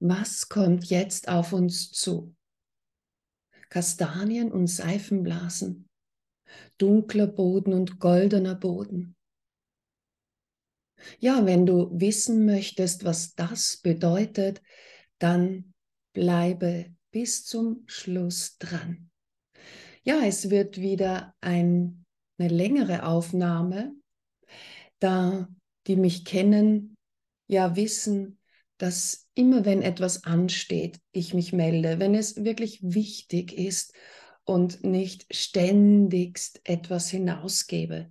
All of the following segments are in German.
was kommt jetzt auf uns zu? Kastanien und Seifenblasen, dunkler Boden und goldener Boden. Ja, wenn du wissen möchtest, was das bedeutet, dann bleibe bis zum Schluss dran. Ja, es wird wieder ein, eine längere Aufnahme, da die mich kennen, ja wissen, dass immer wenn etwas ansteht, ich mich melde, wenn es wirklich wichtig ist und nicht ständigst etwas hinausgebe,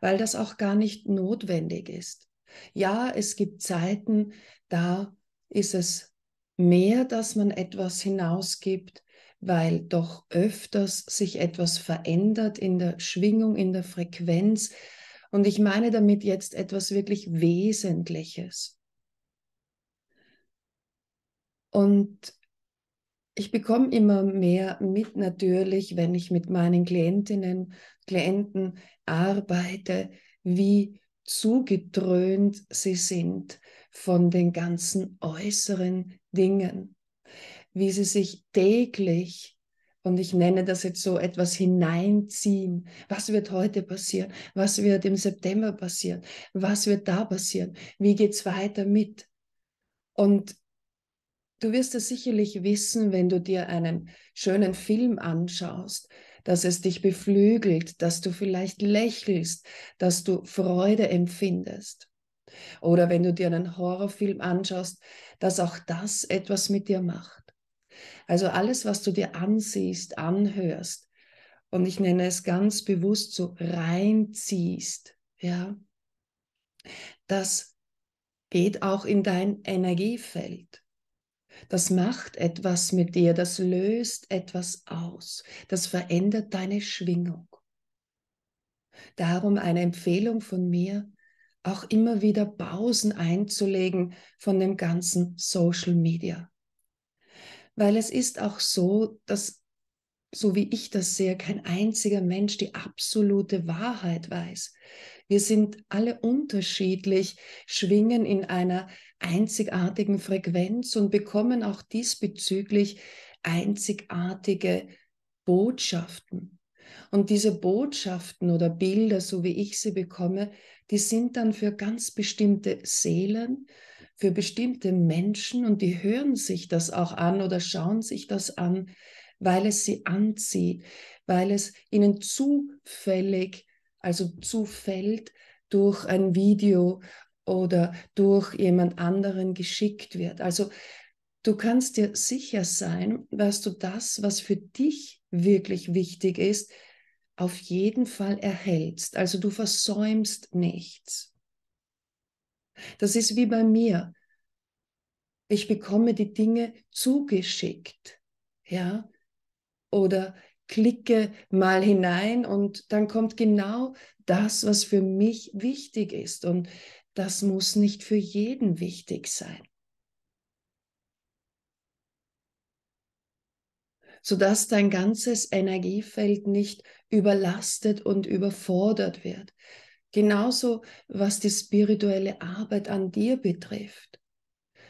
weil das auch gar nicht notwendig ist. Ja, es gibt Zeiten, da ist es mehr, dass man etwas hinausgibt, weil doch öfters sich etwas verändert in der Schwingung, in der Frequenz. Und ich meine damit jetzt etwas wirklich Wesentliches. Und ich bekomme immer mehr mit natürlich, wenn ich mit meinen Klientinnen, Klienten arbeite, wie zugedröhnt sie sind von den ganzen äußeren Dingen, wie sie sich täglich und ich nenne das jetzt so etwas hineinziehen. Was wird heute passieren? Was wird im September passieren? Was wird da passieren? Wie geht es weiter mit? Und du wirst es sicherlich wissen, wenn du dir einen schönen Film anschaust, dass es dich beflügelt, dass du vielleicht lächelst, dass du Freude empfindest. Oder wenn du dir einen Horrorfilm anschaust, dass auch das etwas mit dir macht. Also alles, was du dir ansiehst, anhörst, und ich nenne es ganz bewusst so reinziehst, ja, das geht auch in dein Energiefeld. Das macht etwas mit dir, das löst etwas aus, das verändert deine Schwingung. Darum eine Empfehlung von mir, auch immer wieder Pausen einzulegen von dem ganzen Social Media. Weil es ist auch so, dass, so wie ich das sehe, kein einziger Mensch die absolute Wahrheit weiß. Wir sind alle unterschiedlich, schwingen in einer einzigartigen Frequenz und bekommen auch diesbezüglich einzigartige Botschaften. Und diese Botschaften oder Bilder, so wie ich sie bekomme, die sind dann für ganz bestimmte Seelen, für bestimmte Menschen und die hören sich das auch an oder schauen sich das an, weil es sie anzieht, weil es ihnen zufällig also zufällt, durch ein Video oder durch jemand anderen geschickt wird. Also du kannst dir sicher sein, dass du das, was für dich wirklich wichtig ist, auf jeden Fall erhältst. Also du versäumst nichts. Das ist wie bei mir. Ich bekomme die Dinge zugeschickt, ja, oder klicke mal hinein und dann kommt genau das, was für mich wichtig ist. Und das muss nicht für jeden wichtig sein. sodass dein ganzes Energiefeld nicht überlastet und überfordert wird. Genauso was die spirituelle Arbeit an dir betrifft,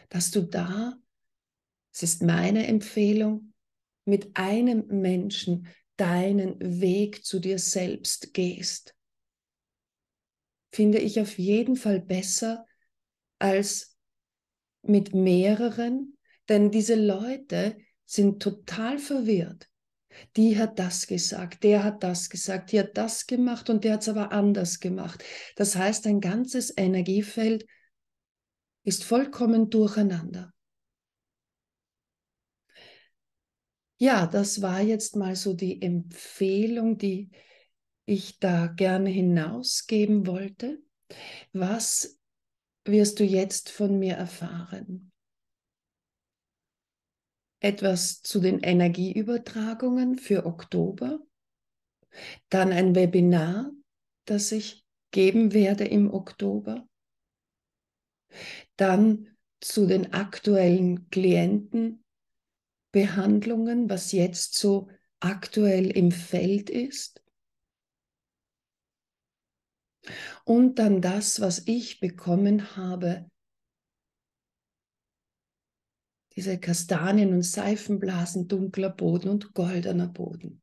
dass du da, es ist meine Empfehlung, mit einem Menschen deinen Weg zu dir selbst gehst, finde ich auf jeden Fall besser als mit mehreren, denn diese Leute sind total verwirrt. Die hat das gesagt, der hat das gesagt, die hat das gemacht und der hat es aber anders gemacht. Das heißt, ein ganzes Energiefeld ist vollkommen durcheinander. Ja, das war jetzt mal so die Empfehlung, die ich da gerne hinausgeben wollte. Was wirst du jetzt von mir erfahren? Etwas zu den Energieübertragungen für Oktober, dann ein Webinar, das ich geben werde im Oktober, dann zu den aktuellen Klienten Behandlungen, was jetzt so aktuell im Feld ist. Und dann das, was ich bekommen habe, diese Kastanien- und Seifenblasen, dunkler Boden und goldener Boden.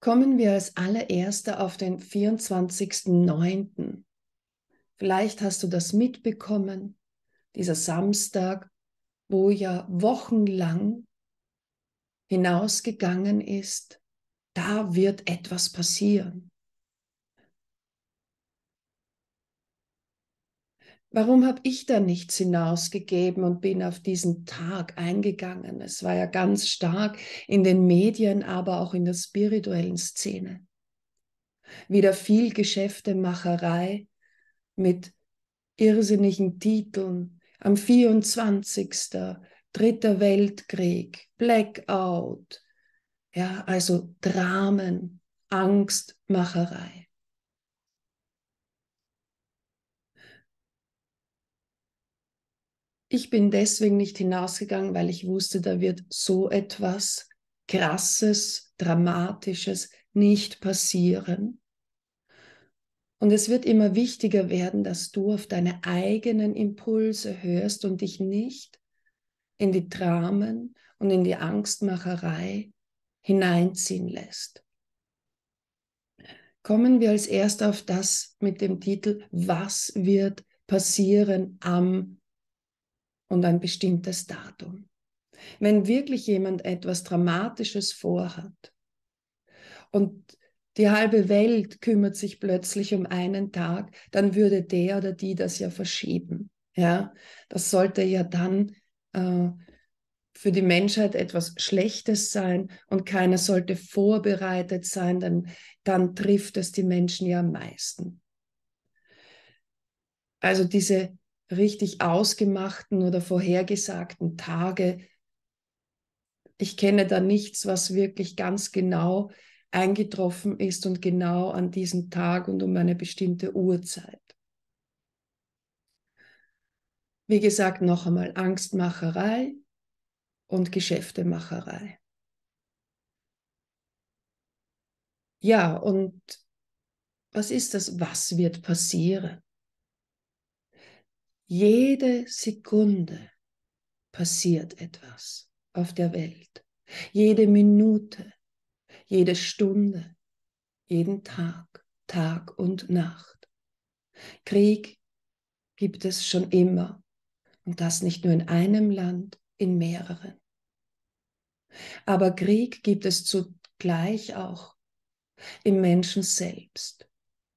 Kommen wir als allererster auf den 24.09. Vielleicht hast du das mitbekommen dieser Samstag, wo ja wochenlang hinausgegangen ist, da wird etwas passieren. Warum habe ich da nichts hinausgegeben und bin auf diesen Tag eingegangen? Es war ja ganz stark in den Medien, aber auch in der spirituellen Szene. Wieder viel Geschäftemacherei mit irrsinnigen Titeln, am 24. Dritter Weltkrieg, Blackout, ja, also Dramen, Angstmacherei. Ich bin deswegen nicht hinausgegangen, weil ich wusste, da wird so etwas Krasses, Dramatisches nicht passieren. Und es wird immer wichtiger werden, dass du auf deine eigenen Impulse hörst und dich nicht in die Dramen und in die Angstmacherei hineinziehen lässt. Kommen wir als erst auf das mit dem Titel Was wird passieren am und ein bestimmtes Datum. Wenn wirklich jemand etwas Dramatisches vorhat und die halbe Welt kümmert sich plötzlich um einen Tag, dann würde der oder die das ja verschieben. Ja, das sollte ja dann äh, für die Menschheit etwas Schlechtes sein und keiner sollte vorbereitet sein, denn dann trifft es die Menschen ja am meisten. Also diese richtig ausgemachten oder vorhergesagten Tage, ich kenne da nichts, was wirklich ganz genau eingetroffen ist und genau an diesem Tag und um eine bestimmte Uhrzeit. Wie gesagt, noch einmal Angstmacherei und Geschäftemacherei. Ja, und was ist das? Was wird passieren? Jede Sekunde passiert etwas auf der Welt. Jede Minute, jede Stunde, jeden Tag, Tag und Nacht. Krieg gibt es schon immer und das nicht nur in einem Land, in mehreren. Aber Krieg gibt es zugleich auch im Menschen selbst.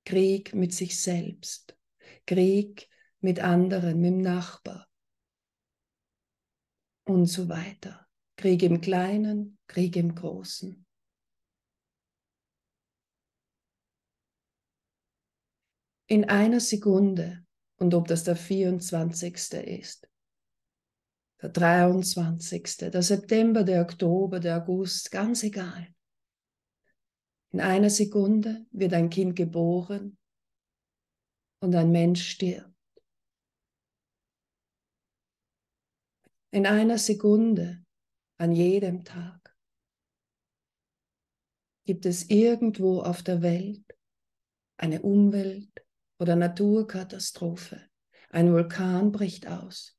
Krieg mit sich selbst, Krieg mit anderen, mit dem Nachbar und so weiter. Krieg im Kleinen, Krieg im Großen. in einer Sekunde und ob das der 24. ist, der 23., der September, der Oktober, der August, ganz egal. In einer Sekunde wird ein Kind geboren und ein Mensch stirbt. In einer Sekunde, an jedem Tag, gibt es irgendwo auf der Welt eine Umwelt, oder Naturkatastrophe. Ein Vulkan bricht aus.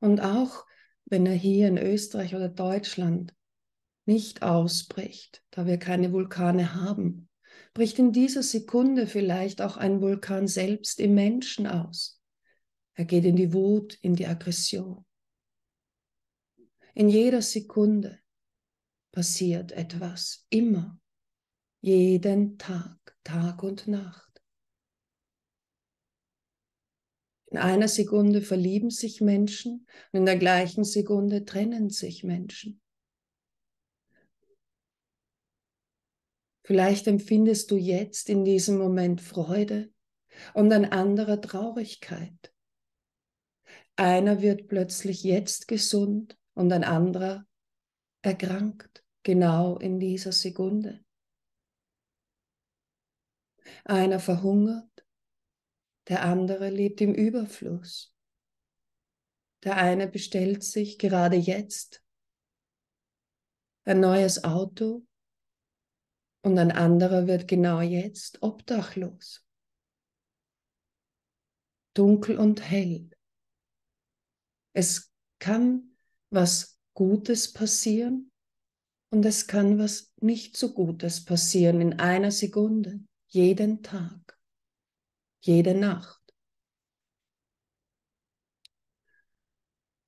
Und auch wenn er hier in Österreich oder Deutschland nicht ausbricht, da wir keine Vulkane haben, bricht in dieser Sekunde vielleicht auch ein Vulkan selbst im Menschen aus. Er geht in die Wut, in die Aggression. In jeder Sekunde passiert etwas, immer jeden Tag, Tag und Nacht. In einer Sekunde verlieben sich Menschen und in der gleichen Sekunde trennen sich Menschen. Vielleicht empfindest du jetzt in diesem Moment Freude und ein anderer Traurigkeit. Einer wird plötzlich jetzt gesund und ein anderer erkrankt, genau in dieser Sekunde. Einer verhungert, der andere lebt im Überfluss. Der eine bestellt sich gerade jetzt ein neues Auto und ein anderer wird genau jetzt obdachlos. Dunkel und hell. Es kann was Gutes passieren und es kann was nicht so Gutes passieren in einer Sekunde jeden Tag, jede Nacht.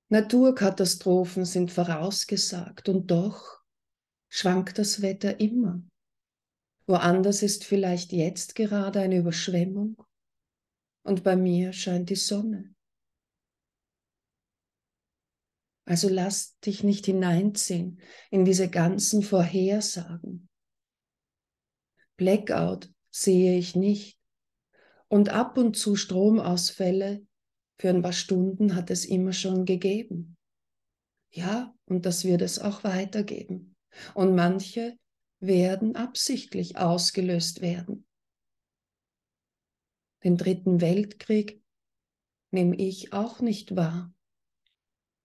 Naturkatastrophen sind vorausgesagt und doch schwankt das Wetter immer. Woanders ist vielleicht jetzt gerade eine Überschwemmung und bei mir scheint die Sonne. Also lass dich nicht hineinziehen in diese ganzen Vorhersagen. Blackout sehe ich nicht. Und ab und zu Stromausfälle für ein paar Stunden hat es immer schon gegeben. Ja, und das wird es auch weitergeben. Und manche werden absichtlich ausgelöst werden. Den Dritten Weltkrieg nehme ich auch nicht wahr.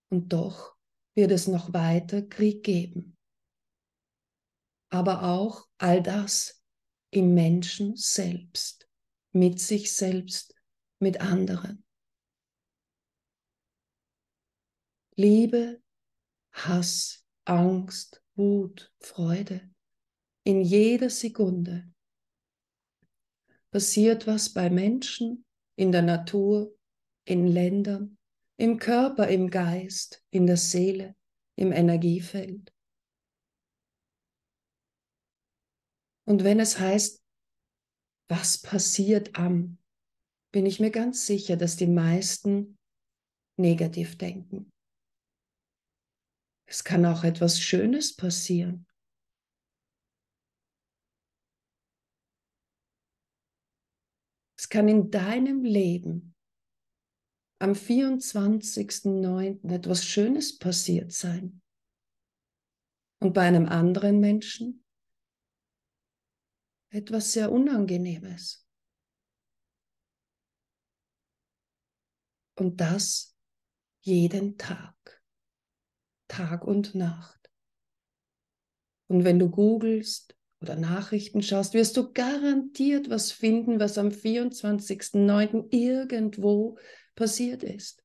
Und doch wird es noch weiter Krieg geben. Aber auch all das im Menschen selbst, mit sich selbst, mit anderen. Liebe, Hass, Angst, Wut, Freude. In jeder Sekunde passiert was bei Menschen, in der Natur, in Ländern, im Körper, im Geist, in der Seele, im Energiefeld. Und wenn es heißt, was passiert am, bin ich mir ganz sicher, dass die meisten negativ denken. Es kann auch etwas Schönes passieren. Es kann in deinem Leben am 24.09. etwas Schönes passiert sein. Und bei einem anderen Menschen etwas sehr Unangenehmes. Und das jeden Tag, Tag und Nacht. Und wenn du googelst oder Nachrichten schaust, wirst du garantiert was finden, was am 24.09. irgendwo passiert ist.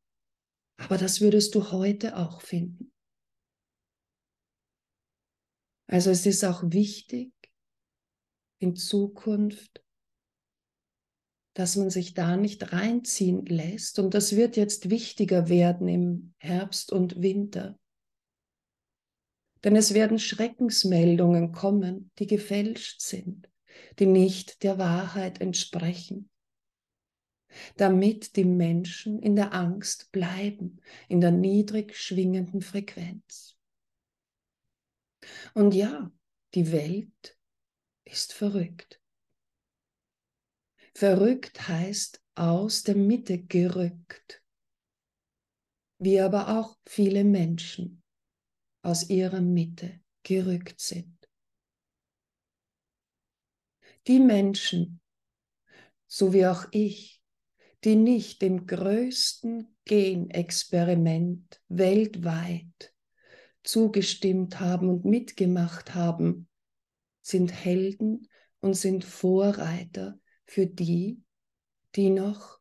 Aber das würdest du heute auch finden. Also es ist auch wichtig, in Zukunft, dass man sich da nicht reinziehen lässt. Und das wird jetzt wichtiger werden im Herbst und Winter. Denn es werden Schreckensmeldungen kommen, die gefälscht sind, die nicht der Wahrheit entsprechen, damit die Menschen in der Angst bleiben, in der niedrig schwingenden Frequenz. Und ja, die Welt ist verrückt. Verrückt heißt aus der Mitte gerückt, wie aber auch viele Menschen aus ihrer Mitte gerückt sind. Die Menschen, so wie auch ich, die nicht im größten Genexperiment weltweit zugestimmt haben und mitgemacht haben, sind Helden und sind Vorreiter für die, die noch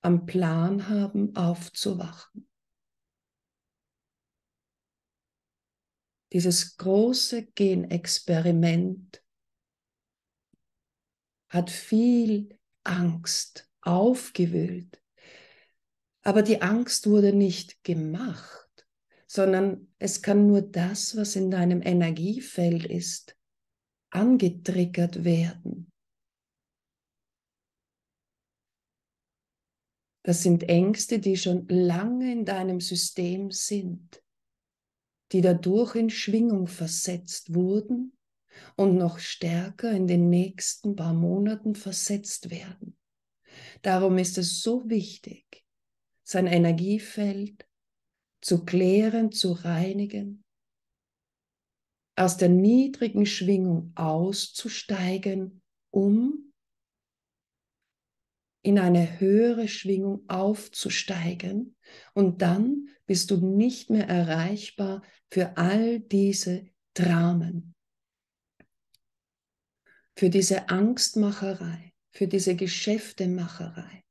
am Plan haben, aufzuwachen. Dieses große Genexperiment hat viel Angst aufgewühlt. Aber die Angst wurde nicht gemacht, sondern es kann nur das, was in deinem Energiefeld ist, angetriggert werden. Das sind Ängste, die schon lange in deinem System sind, die dadurch in Schwingung versetzt wurden und noch stärker in den nächsten paar Monaten versetzt werden. Darum ist es so wichtig, sein Energiefeld zu klären, zu reinigen, aus der niedrigen Schwingung auszusteigen, um in eine höhere Schwingung aufzusteigen. Und dann bist du nicht mehr erreichbar für all diese Dramen, für diese Angstmacherei, für diese Geschäftemacherei.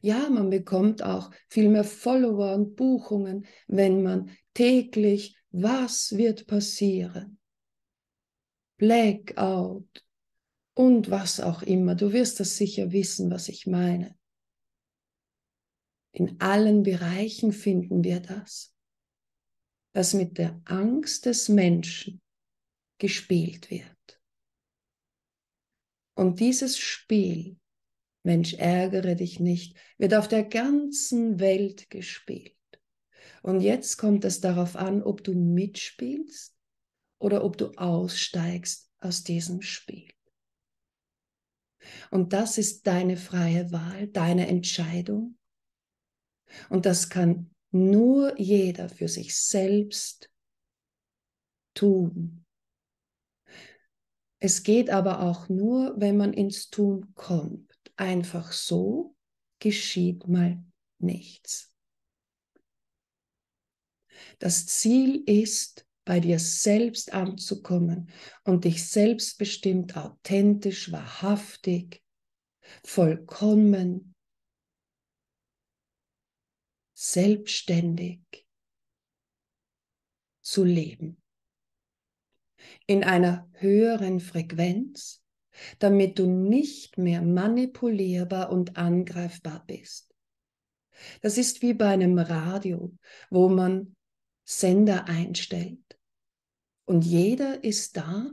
Ja, man bekommt auch viel mehr Follower und Buchungen, wenn man täglich was wird passieren? Blackout und was auch immer. Du wirst das sicher wissen, was ich meine. In allen Bereichen finden wir das, dass mit der Angst des Menschen gespielt wird. Und dieses Spiel, Mensch, ärgere dich nicht, wird auf der ganzen Welt gespielt. Und jetzt kommt es darauf an, ob du mitspielst oder ob du aussteigst aus diesem Spiel. Und das ist deine freie Wahl, deine Entscheidung. Und das kann nur jeder für sich selbst tun. Es geht aber auch nur, wenn man ins Tun kommt. Einfach so geschieht mal nichts. Das Ziel ist, bei dir selbst anzukommen und dich selbstbestimmt, authentisch, wahrhaftig, vollkommen, selbstständig zu leben. In einer höheren Frequenz, damit du nicht mehr manipulierbar und angreifbar bist. Das ist wie bei einem Radio, wo man Sender einstellt. Und jeder ist da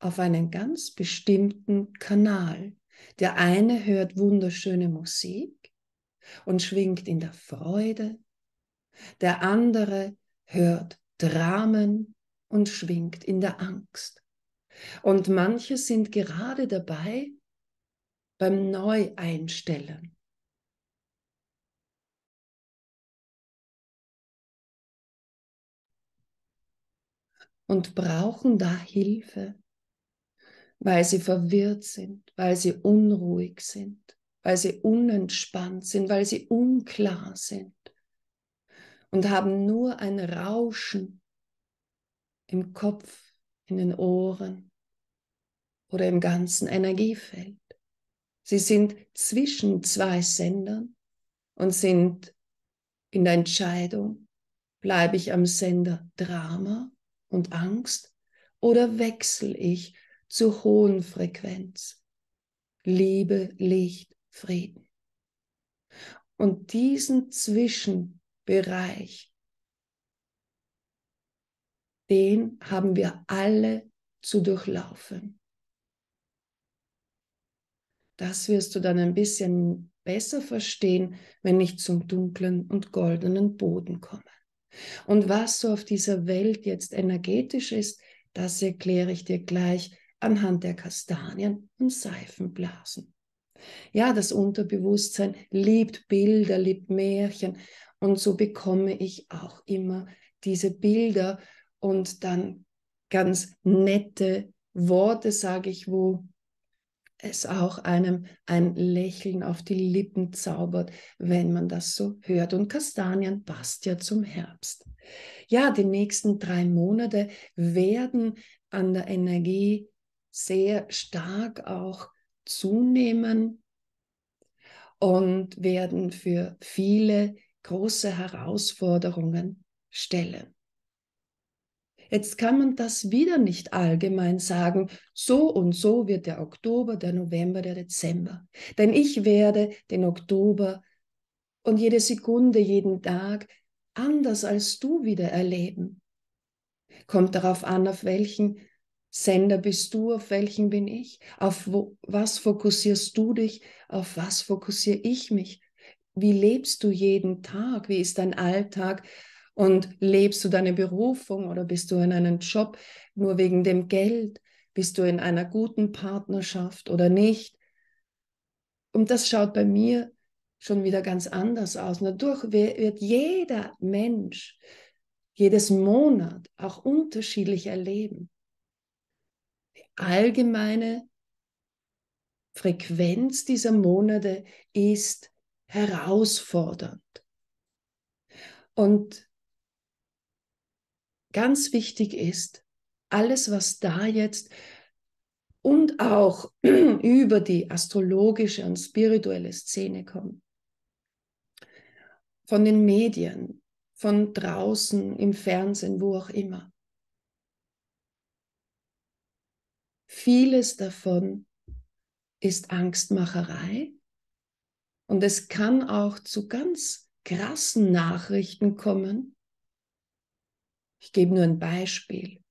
auf einen ganz bestimmten Kanal. Der eine hört wunderschöne Musik und schwingt in der Freude. Der andere hört Dramen und schwingt in der Angst. Und manche sind gerade dabei beim Neueinstellen. und brauchen da Hilfe, weil sie verwirrt sind, weil sie unruhig sind, weil sie unentspannt sind, weil sie unklar sind und haben nur ein Rauschen im Kopf, in den Ohren oder im ganzen Energiefeld. Sie sind zwischen zwei Sendern und sind in der Entscheidung, bleibe ich am Sender Drama und Angst oder wechsle ich zur hohen Frequenz? Liebe, Licht, Frieden. Und diesen Zwischenbereich, den haben wir alle zu durchlaufen. Das wirst du dann ein bisschen besser verstehen, wenn ich zum dunklen und goldenen Boden komme. Und was so auf dieser Welt jetzt energetisch ist, das erkläre ich dir gleich anhand der Kastanien und Seifenblasen. Ja, das Unterbewusstsein liebt Bilder, liebt Märchen und so bekomme ich auch immer diese Bilder und dann ganz nette Worte, sage ich, wo es auch einem ein Lächeln auf die Lippen zaubert, wenn man das so hört. Und Kastanien passt ja zum Herbst. Ja, die nächsten drei Monate werden an der Energie sehr stark auch zunehmen und werden für viele große Herausforderungen stellen. Jetzt kann man das wieder nicht allgemein sagen, so und so wird der Oktober, der November, der Dezember. Denn ich werde den Oktober und jede Sekunde, jeden Tag anders als du wieder erleben. Kommt darauf an, auf welchen Sender bist du, auf welchen bin ich, auf wo, was fokussierst du dich, auf was fokussiere ich mich, wie lebst du jeden Tag, wie ist dein Alltag, und lebst du deine Berufung oder bist du in einem Job nur wegen dem Geld? Bist du in einer guten Partnerschaft oder nicht? Und das schaut bei mir schon wieder ganz anders aus. Und dadurch wird jeder Mensch jedes Monat auch unterschiedlich erleben. Die allgemeine Frequenz dieser Monate ist herausfordernd. Und ganz wichtig ist, alles, was da jetzt und auch über die astrologische und spirituelle Szene kommt, von den Medien, von draußen, im Fernsehen, wo auch immer. Vieles davon ist Angstmacherei und es kann auch zu ganz krassen Nachrichten kommen, ich gebe nur ein Beispiel.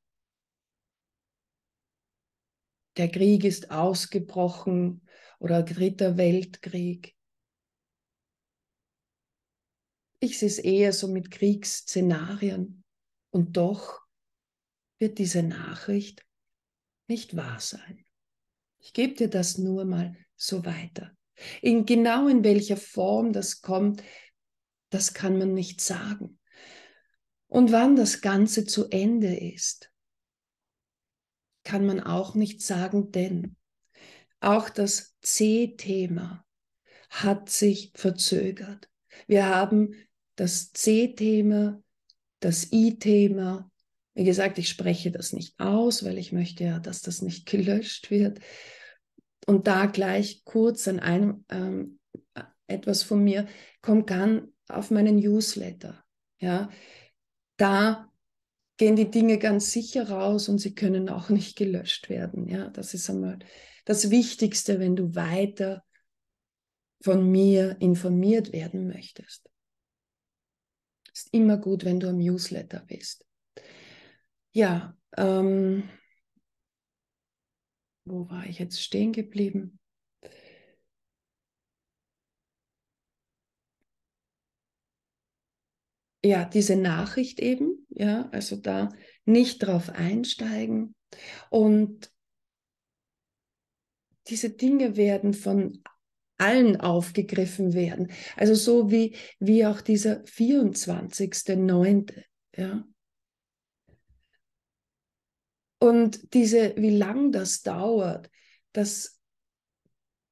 Der Krieg ist ausgebrochen oder dritter Weltkrieg. Ich sehe es eher so mit Kriegsszenarien. Und doch wird diese Nachricht nicht wahr sein. Ich gebe dir das nur mal so weiter. In genau in welcher Form das kommt, das kann man nicht sagen. Und wann das Ganze zu Ende ist, kann man auch nicht sagen, denn auch das C-Thema hat sich verzögert. Wir haben das C-Thema, das I-Thema. Wie gesagt, ich spreche das nicht aus, weil ich möchte ja, dass das nicht gelöscht wird. Und da gleich kurz an einem ähm, etwas von mir kommt kann auf meinen Newsletter. Ja, da gehen die Dinge ganz sicher raus und sie können auch nicht gelöscht werden. Ja, das ist einmal das Wichtigste, wenn du weiter von mir informiert werden möchtest. Ist immer gut, wenn du am Newsletter bist. Ja, ähm, wo war ich jetzt stehen geblieben? ja, diese Nachricht eben, ja, also da nicht drauf einsteigen. Und diese Dinge werden von allen aufgegriffen werden. Also so wie, wie auch dieser 24.9. Ja. Und diese, wie lang das dauert, das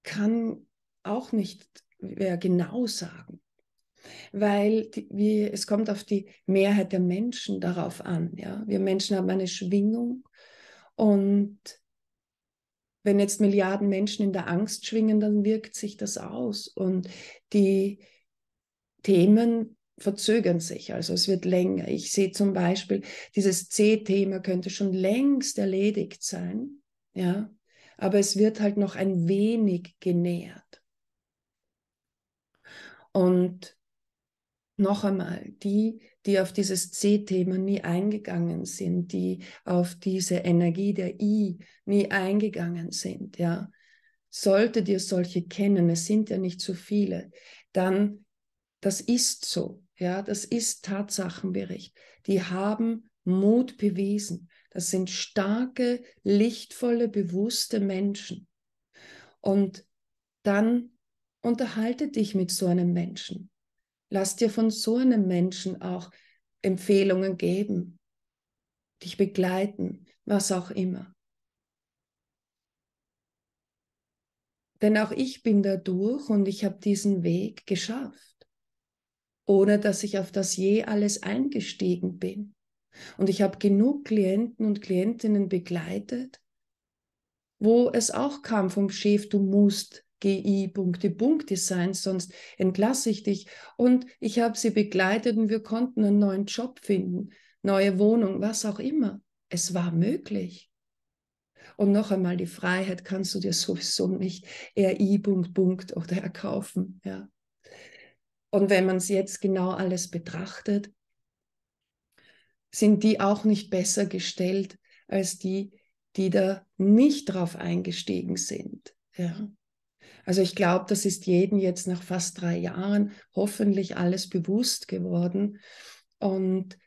kann auch nicht wer genau sagen weil die, wie, es kommt auf die Mehrheit der Menschen darauf an. Ja? Wir Menschen haben eine Schwingung und wenn jetzt Milliarden Menschen in der Angst schwingen, dann wirkt sich das aus und die Themen verzögern sich, also es wird länger. Ich sehe zum Beispiel, dieses C-Thema könnte schon längst erledigt sein, ja, aber es wird halt noch ein wenig genährt. Und noch einmal, die, die auf dieses C-Thema nie eingegangen sind, die auf diese Energie der I nie eingegangen sind, ja, solltet ihr solche kennen, es sind ja nicht so viele, dann das ist so, ja, das ist Tatsachenbericht. Die haben Mut bewiesen. Das sind starke, lichtvolle, bewusste Menschen. Und dann unterhalte dich mit so einem Menschen. Lass dir von so einem Menschen auch Empfehlungen geben, dich begleiten, was auch immer. Denn auch ich bin dadurch und ich habe diesen Weg geschafft, ohne dass ich auf das je alles eingestiegen bin. Und ich habe genug Klienten und Klientinnen begleitet, wo es auch kam vom Chef, du musst GI Punkte Punkte sein, sonst entlasse ich dich. Und ich habe sie begleitet und wir konnten einen neuen Job finden, neue Wohnung, was auch immer. Es war möglich. Und noch einmal, die Freiheit kannst du dir sowieso nicht RI Punkt Punkt oder erkaufen. Ja. Und wenn man es jetzt genau alles betrachtet, sind die auch nicht besser gestellt als die, die da nicht drauf eingestiegen sind. Ja. Also ich glaube, das ist jedem jetzt nach fast drei Jahren hoffentlich alles bewusst geworden. Und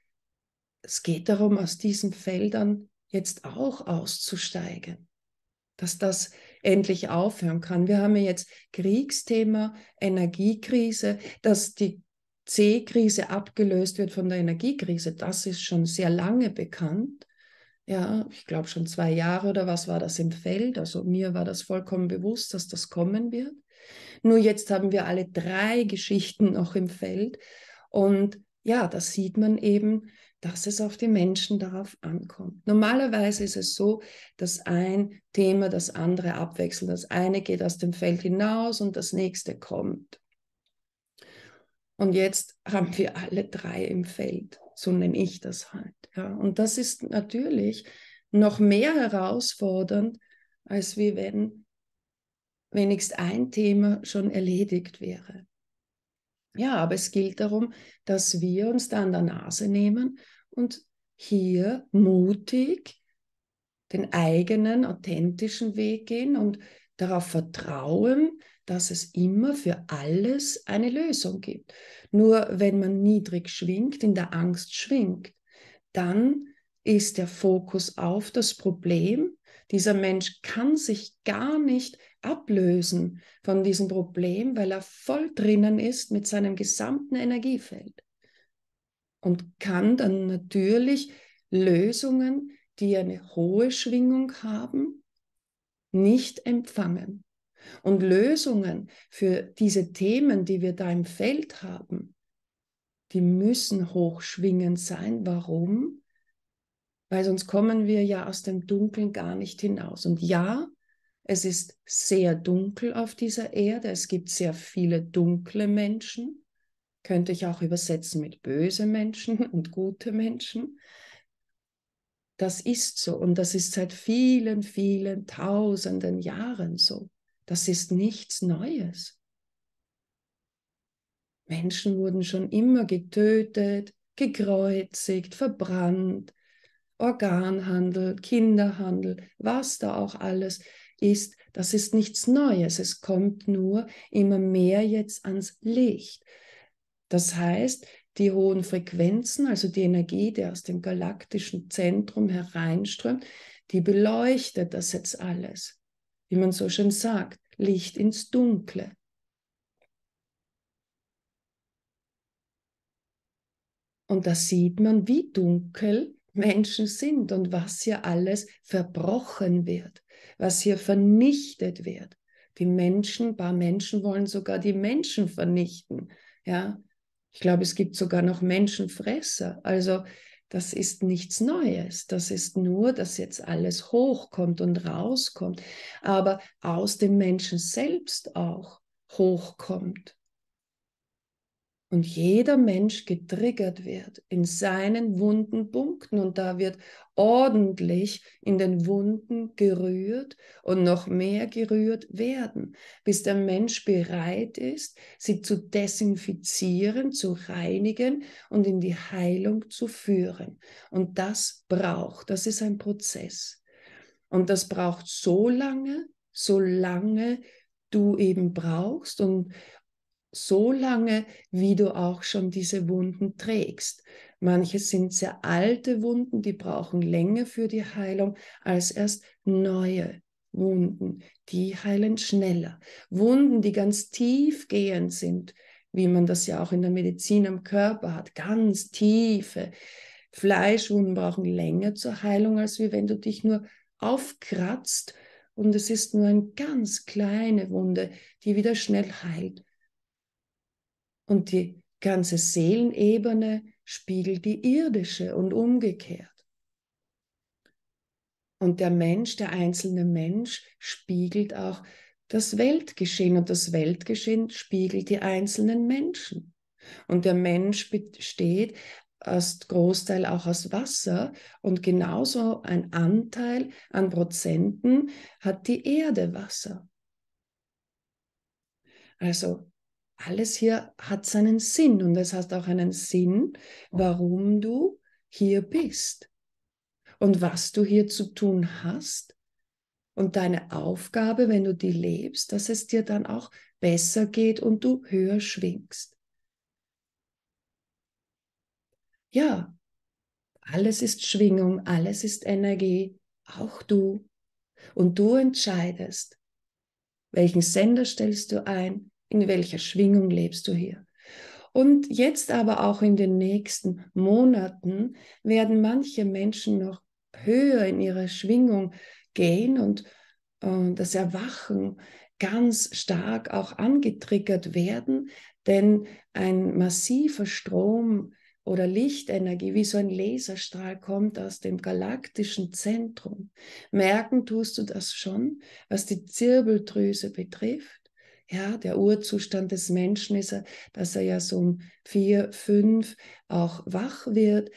es geht darum, aus diesen Feldern jetzt auch auszusteigen, dass das endlich aufhören kann. Wir haben ja jetzt Kriegsthema, Energiekrise, dass die C-Krise abgelöst wird von der Energiekrise. Das ist schon sehr lange bekannt ja, ich glaube schon zwei Jahre oder was war das im Feld. Also mir war das vollkommen bewusst, dass das kommen wird. Nur jetzt haben wir alle drei Geschichten noch im Feld. Und ja, da sieht man eben, dass es auf die Menschen darauf ankommt. Normalerweise ist es so, dass ein Thema das andere abwechselt. Das eine geht aus dem Feld hinaus und das nächste kommt. Und jetzt haben wir alle drei im Feld. So nenne ich das halt. Ja. Und das ist natürlich noch mehr herausfordernd, als wie wenn wenigstens ein Thema schon erledigt wäre. Ja, aber es gilt darum, dass wir uns da an der Nase nehmen und hier mutig den eigenen authentischen Weg gehen und darauf vertrauen, dass es immer für alles eine Lösung gibt. Nur wenn man niedrig schwingt, in der Angst schwingt, dann ist der Fokus auf das Problem. Dieser Mensch kann sich gar nicht ablösen von diesem Problem, weil er voll drinnen ist mit seinem gesamten Energiefeld. Und kann dann natürlich Lösungen, die eine hohe Schwingung haben, nicht empfangen und Lösungen für diese Themen, die wir da im Feld haben, die müssen hochschwingend sein. Warum? Weil sonst kommen wir ja aus dem Dunkeln gar nicht hinaus. Und ja, es ist sehr dunkel auf dieser Erde. Es gibt sehr viele dunkle Menschen. Könnte ich auch übersetzen mit böse Menschen und gute Menschen. Das ist so und das ist seit vielen, vielen tausenden Jahren so. Das ist nichts Neues. Menschen wurden schon immer getötet, gekreuzigt, verbrannt, Organhandel, Kinderhandel, was da auch alles ist, das ist nichts Neues. Es kommt nur immer mehr jetzt ans Licht. Das heißt, die hohen Frequenzen, also die Energie, die aus dem galaktischen Zentrum hereinströmt, die beleuchtet das jetzt alles wie man so schön sagt, Licht ins Dunkle. Und da sieht man, wie dunkel Menschen sind und was hier alles verbrochen wird, was hier vernichtet wird. Die Menschen, ein paar Menschen wollen sogar die Menschen vernichten. Ja, ich glaube, es gibt sogar noch Menschenfresser. Also das ist nichts Neues. Das ist nur, dass jetzt alles hochkommt und rauskommt, aber aus dem Menschen selbst auch hochkommt und jeder Mensch getriggert wird in seinen wunden Punkten und da wird ordentlich in den Wunden gerührt und noch mehr gerührt werden, bis der Mensch bereit ist, sie zu desinfizieren, zu reinigen und in die Heilung zu führen. Und das braucht, das ist ein Prozess. Und das braucht so lange, solange du eben brauchst und, so lange, wie du auch schon diese Wunden trägst. Manche sind sehr alte Wunden, die brauchen länger für die Heilung als erst neue Wunden. Die heilen schneller. Wunden, die ganz tiefgehend sind, wie man das ja auch in der Medizin am Körper hat, ganz tiefe. Fleischwunden brauchen länger zur Heilung, als wie wenn du dich nur aufkratzt und es ist nur eine ganz kleine Wunde, die wieder schnell heilt. Und die ganze Seelenebene spiegelt die irdische und umgekehrt. Und der Mensch, der einzelne Mensch, spiegelt auch das Weltgeschehen und das Weltgeschehen spiegelt die einzelnen Menschen. Und der Mensch besteht aus Großteil auch aus Wasser und genauso ein Anteil an Prozenten hat die Erde Wasser. Also alles hier hat seinen Sinn und es hat auch einen Sinn, warum du hier bist und was du hier zu tun hast und deine Aufgabe, wenn du die lebst, dass es dir dann auch besser geht und du höher schwingst. Ja, alles ist Schwingung, alles ist Energie, auch du. Und du entscheidest, welchen Sender stellst du ein, in welcher Schwingung lebst du hier. Und jetzt aber auch in den nächsten Monaten werden manche Menschen noch höher in ihrer Schwingung gehen und äh, das Erwachen ganz stark auch angetriggert werden, denn ein massiver Strom oder Lichtenergie, wie so ein Laserstrahl kommt aus dem galaktischen Zentrum. Merken tust du das schon, was die Zirbeldrüse betrifft. Ja, der Urzustand des Menschen ist, dass er ja so um vier, fünf auch wach wird.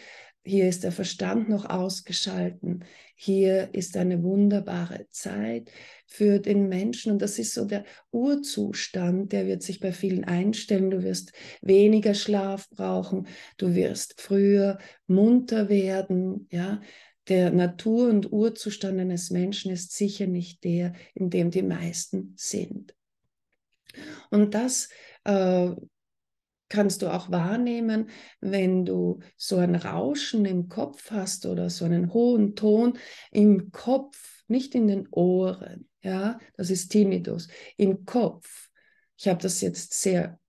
Hier ist der Verstand noch ausgeschalten. Hier ist eine wunderbare Zeit für den Menschen. Und das ist so der Urzustand, der wird sich bei vielen einstellen. Du wirst weniger Schlaf brauchen. Du wirst früher munter werden. Ja, der Natur- und Urzustand eines Menschen ist sicher nicht der, in dem die meisten sind. Und das äh, kannst du auch wahrnehmen, wenn du so ein Rauschen im Kopf hast oder so einen hohen Ton im Kopf, nicht in den Ohren. Ja, das ist Tinnitus. Im Kopf. Ich habe das jetzt sehr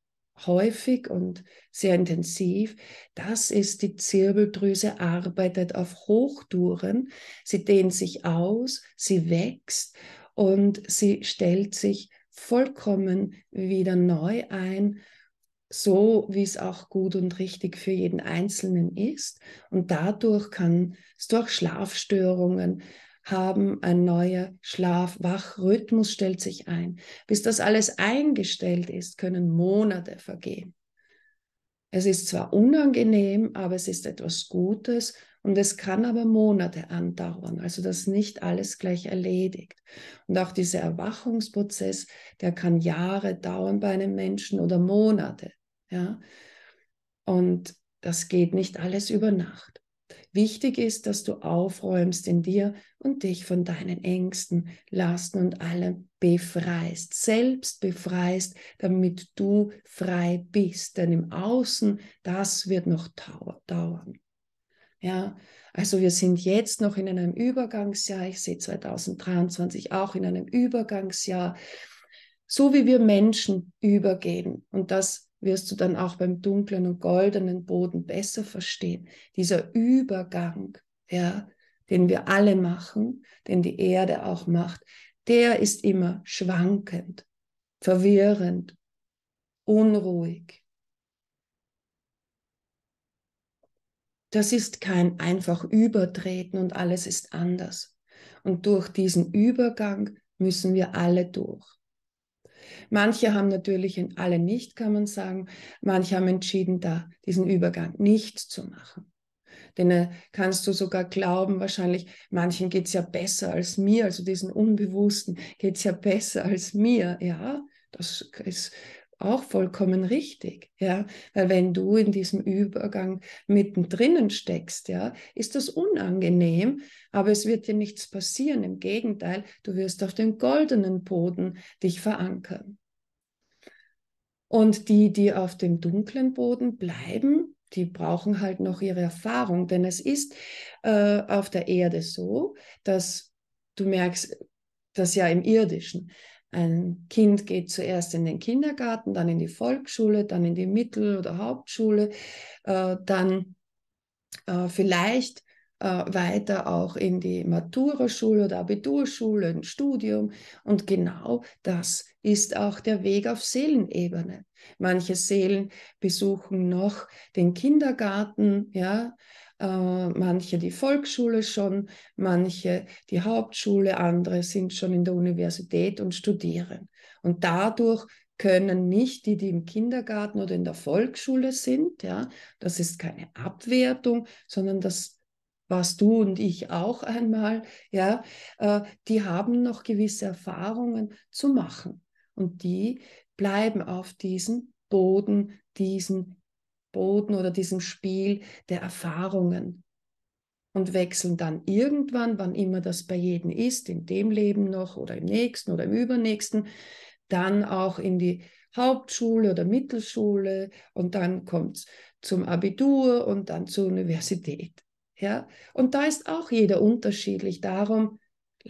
häufig und sehr intensiv. Das ist die Zirbeldrüse, arbeitet auf Hochtouren. Sie dehnt sich aus, sie wächst und sie stellt sich vollkommen wieder neu ein, so wie es auch gut und richtig für jeden Einzelnen ist. Und dadurch kann es durch Schlafstörungen haben, ein neuer Schlaf-Wach-Rhythmus stellt sich ein. Bis das alles eingestellt ist, können Monate vergehen. Es ist zwar unangenehm, aber es ist etwas Gutes und es kann aber Monate andauern, also dass nicht alles gleich erledigt. Und auch dieser Erwachungsprozess, der kann Jahre dauern bei einem Menschen oder Monate. Ja? Und das geht nicht alles über Nacht. Wichtig ist, dass du aufräumst in dir und dich von deinen Ängsten, Lasten und allem befreist, selbst befreist, damit du frei bist. Denn im Außen, das wird noch dauern. Ja, also wir sind jetzt noch in einem Übergangsjahr. Ich sehe 2023 auch in einem Übergangsjahr. So wie wir Menschen übergehen und das wirst du dann auch beim dunklen und goldenen Boden besser verstehen. Dieser Übergang, ja, den wir alle machen, den die Erde auch macht, der ist immer schwankend, verwirrend, unruhig. Das ist kein einfach Übertreten und alles ist anders. Und durch diesen Übergang müssen wir alle durch. Manche haben natürlich, in alle nicht, kann man sagen, manche haben entschieden, da diesen Übergang nicht zu machen. Denn äh, kannst du sogar glauben, wahrscheinlich, manchen geht es ja besser als mir, also diesen Unbewussten geht es ja besser als mir, ja. Das ist auch vollkommen richtig, ja, weil wenn du in diesem Übergang mittendrin steckst, ja, ist das unangenehm, aber es wird dir nichts passieren, im Gegenteil, du wirst auf dem goldenen Boden dich verankern. Und die, die auf dem dunklen Boden bleiben, die brauchen halt noch ihre Erfahrung, denn es ist äh, auf der Erde so, dass du merkst, das ja im irdischen, ein Kind geht zuerst in den Kindergarten, dann in die Volksschule, dann in die Mittel- oder Hauptschule, äh, dann äh, vielleicht äh, weiter auch in die Maturaschule oder Abiturschule, ein Studium. Und genau das ist auch der Weg auf Seelenebene. Manche Seelen besuchen noch den Kindergarten, ja, äh, manche die Volksschule schon, manche die Hauptschule, andere sind schon in der Universität und studieren. Und dadurch können nicht die, die im Kindergarten oder in der Volksschule sind, ja, das ist keine Abwertung, sondern das warst du und ich auch einmal, ja, äh, die haben noch gewisse Erfahrungen zu machen und die bleiben auf diesem Boden, diesen Boden oder diesem Spiel der Erfahrungen und wechseln dann irgendwann, wann immer das bei jedem ist, in dem Leben noch oder im nächsten oder im übernächsten, dann auch in die Hauptschule oder Mittelschule und dann kommt es zum Abitur und dann zur Universität. Ja? Und da ist auch jeder unterschiedlich. Darum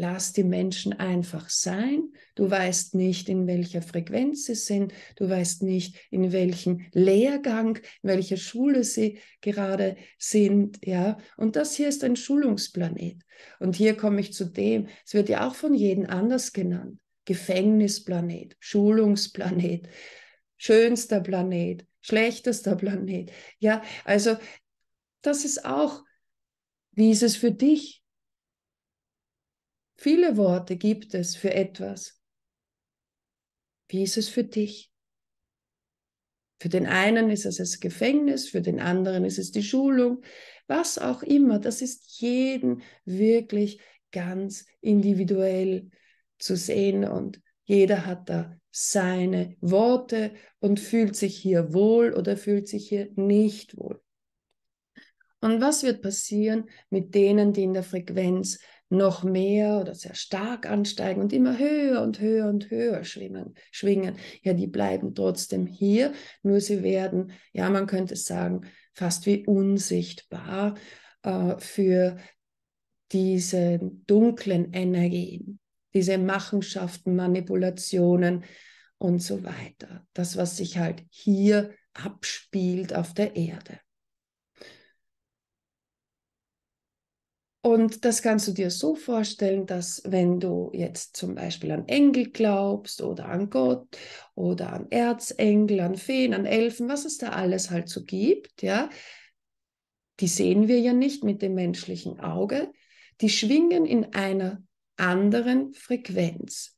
Lass die Menschen einfach sein. Du weißt nicht, in welcher Frequenz sie sind. Du weißt nicht, in welchem Lehrgang, in welcher Schule sie gerade sind. Ja, und das hier ist ein Schulungsplanet. Und hier komme ich zu dem. Es wird ja auch von jedem anders genannt. Gefängnisplanet, Schulungsplanet, schönster Planet, schlechtester Planet. Ja, also das ist auch, wie ist es für dich? Viele Worte gibt es für etwas. Wie ist es für dich? Für den einen ist es das Gefängnis, für den anderen ist es die Schulung, was auch immer. Das ist jeden wirklich ganz individuell zu sehen und jeder hat da seine Worte und fühlt sich hier wohl oder fühlt sich hier nicht wohl. Und was wird passieren mit denen, die in der Frequenz noch mehr oder sehr stark ansteigen und immer höher und höher und höher schwingen, schwingen. Ja, die bleiben trotzdem hier, nur sie werden, ja, man könnte sagen, fast wie unsichtbar äh, für diese dunklen Energien, diese Machenschaften, Manipulationen und so weiter. Das, was sich halt hier abspielt auf der Erde. Und das kannst du dir so vorstellen, dass wenn du jetzt zum Beispiel an Engel glaubst oder an Gott oder an Erzengel, an Feen, an Elfen, was es da alles halt so gibt, ja, die sehen wir ja nicht mit dem menschlichen Auge, die schwingen in einer anderen Frequenz,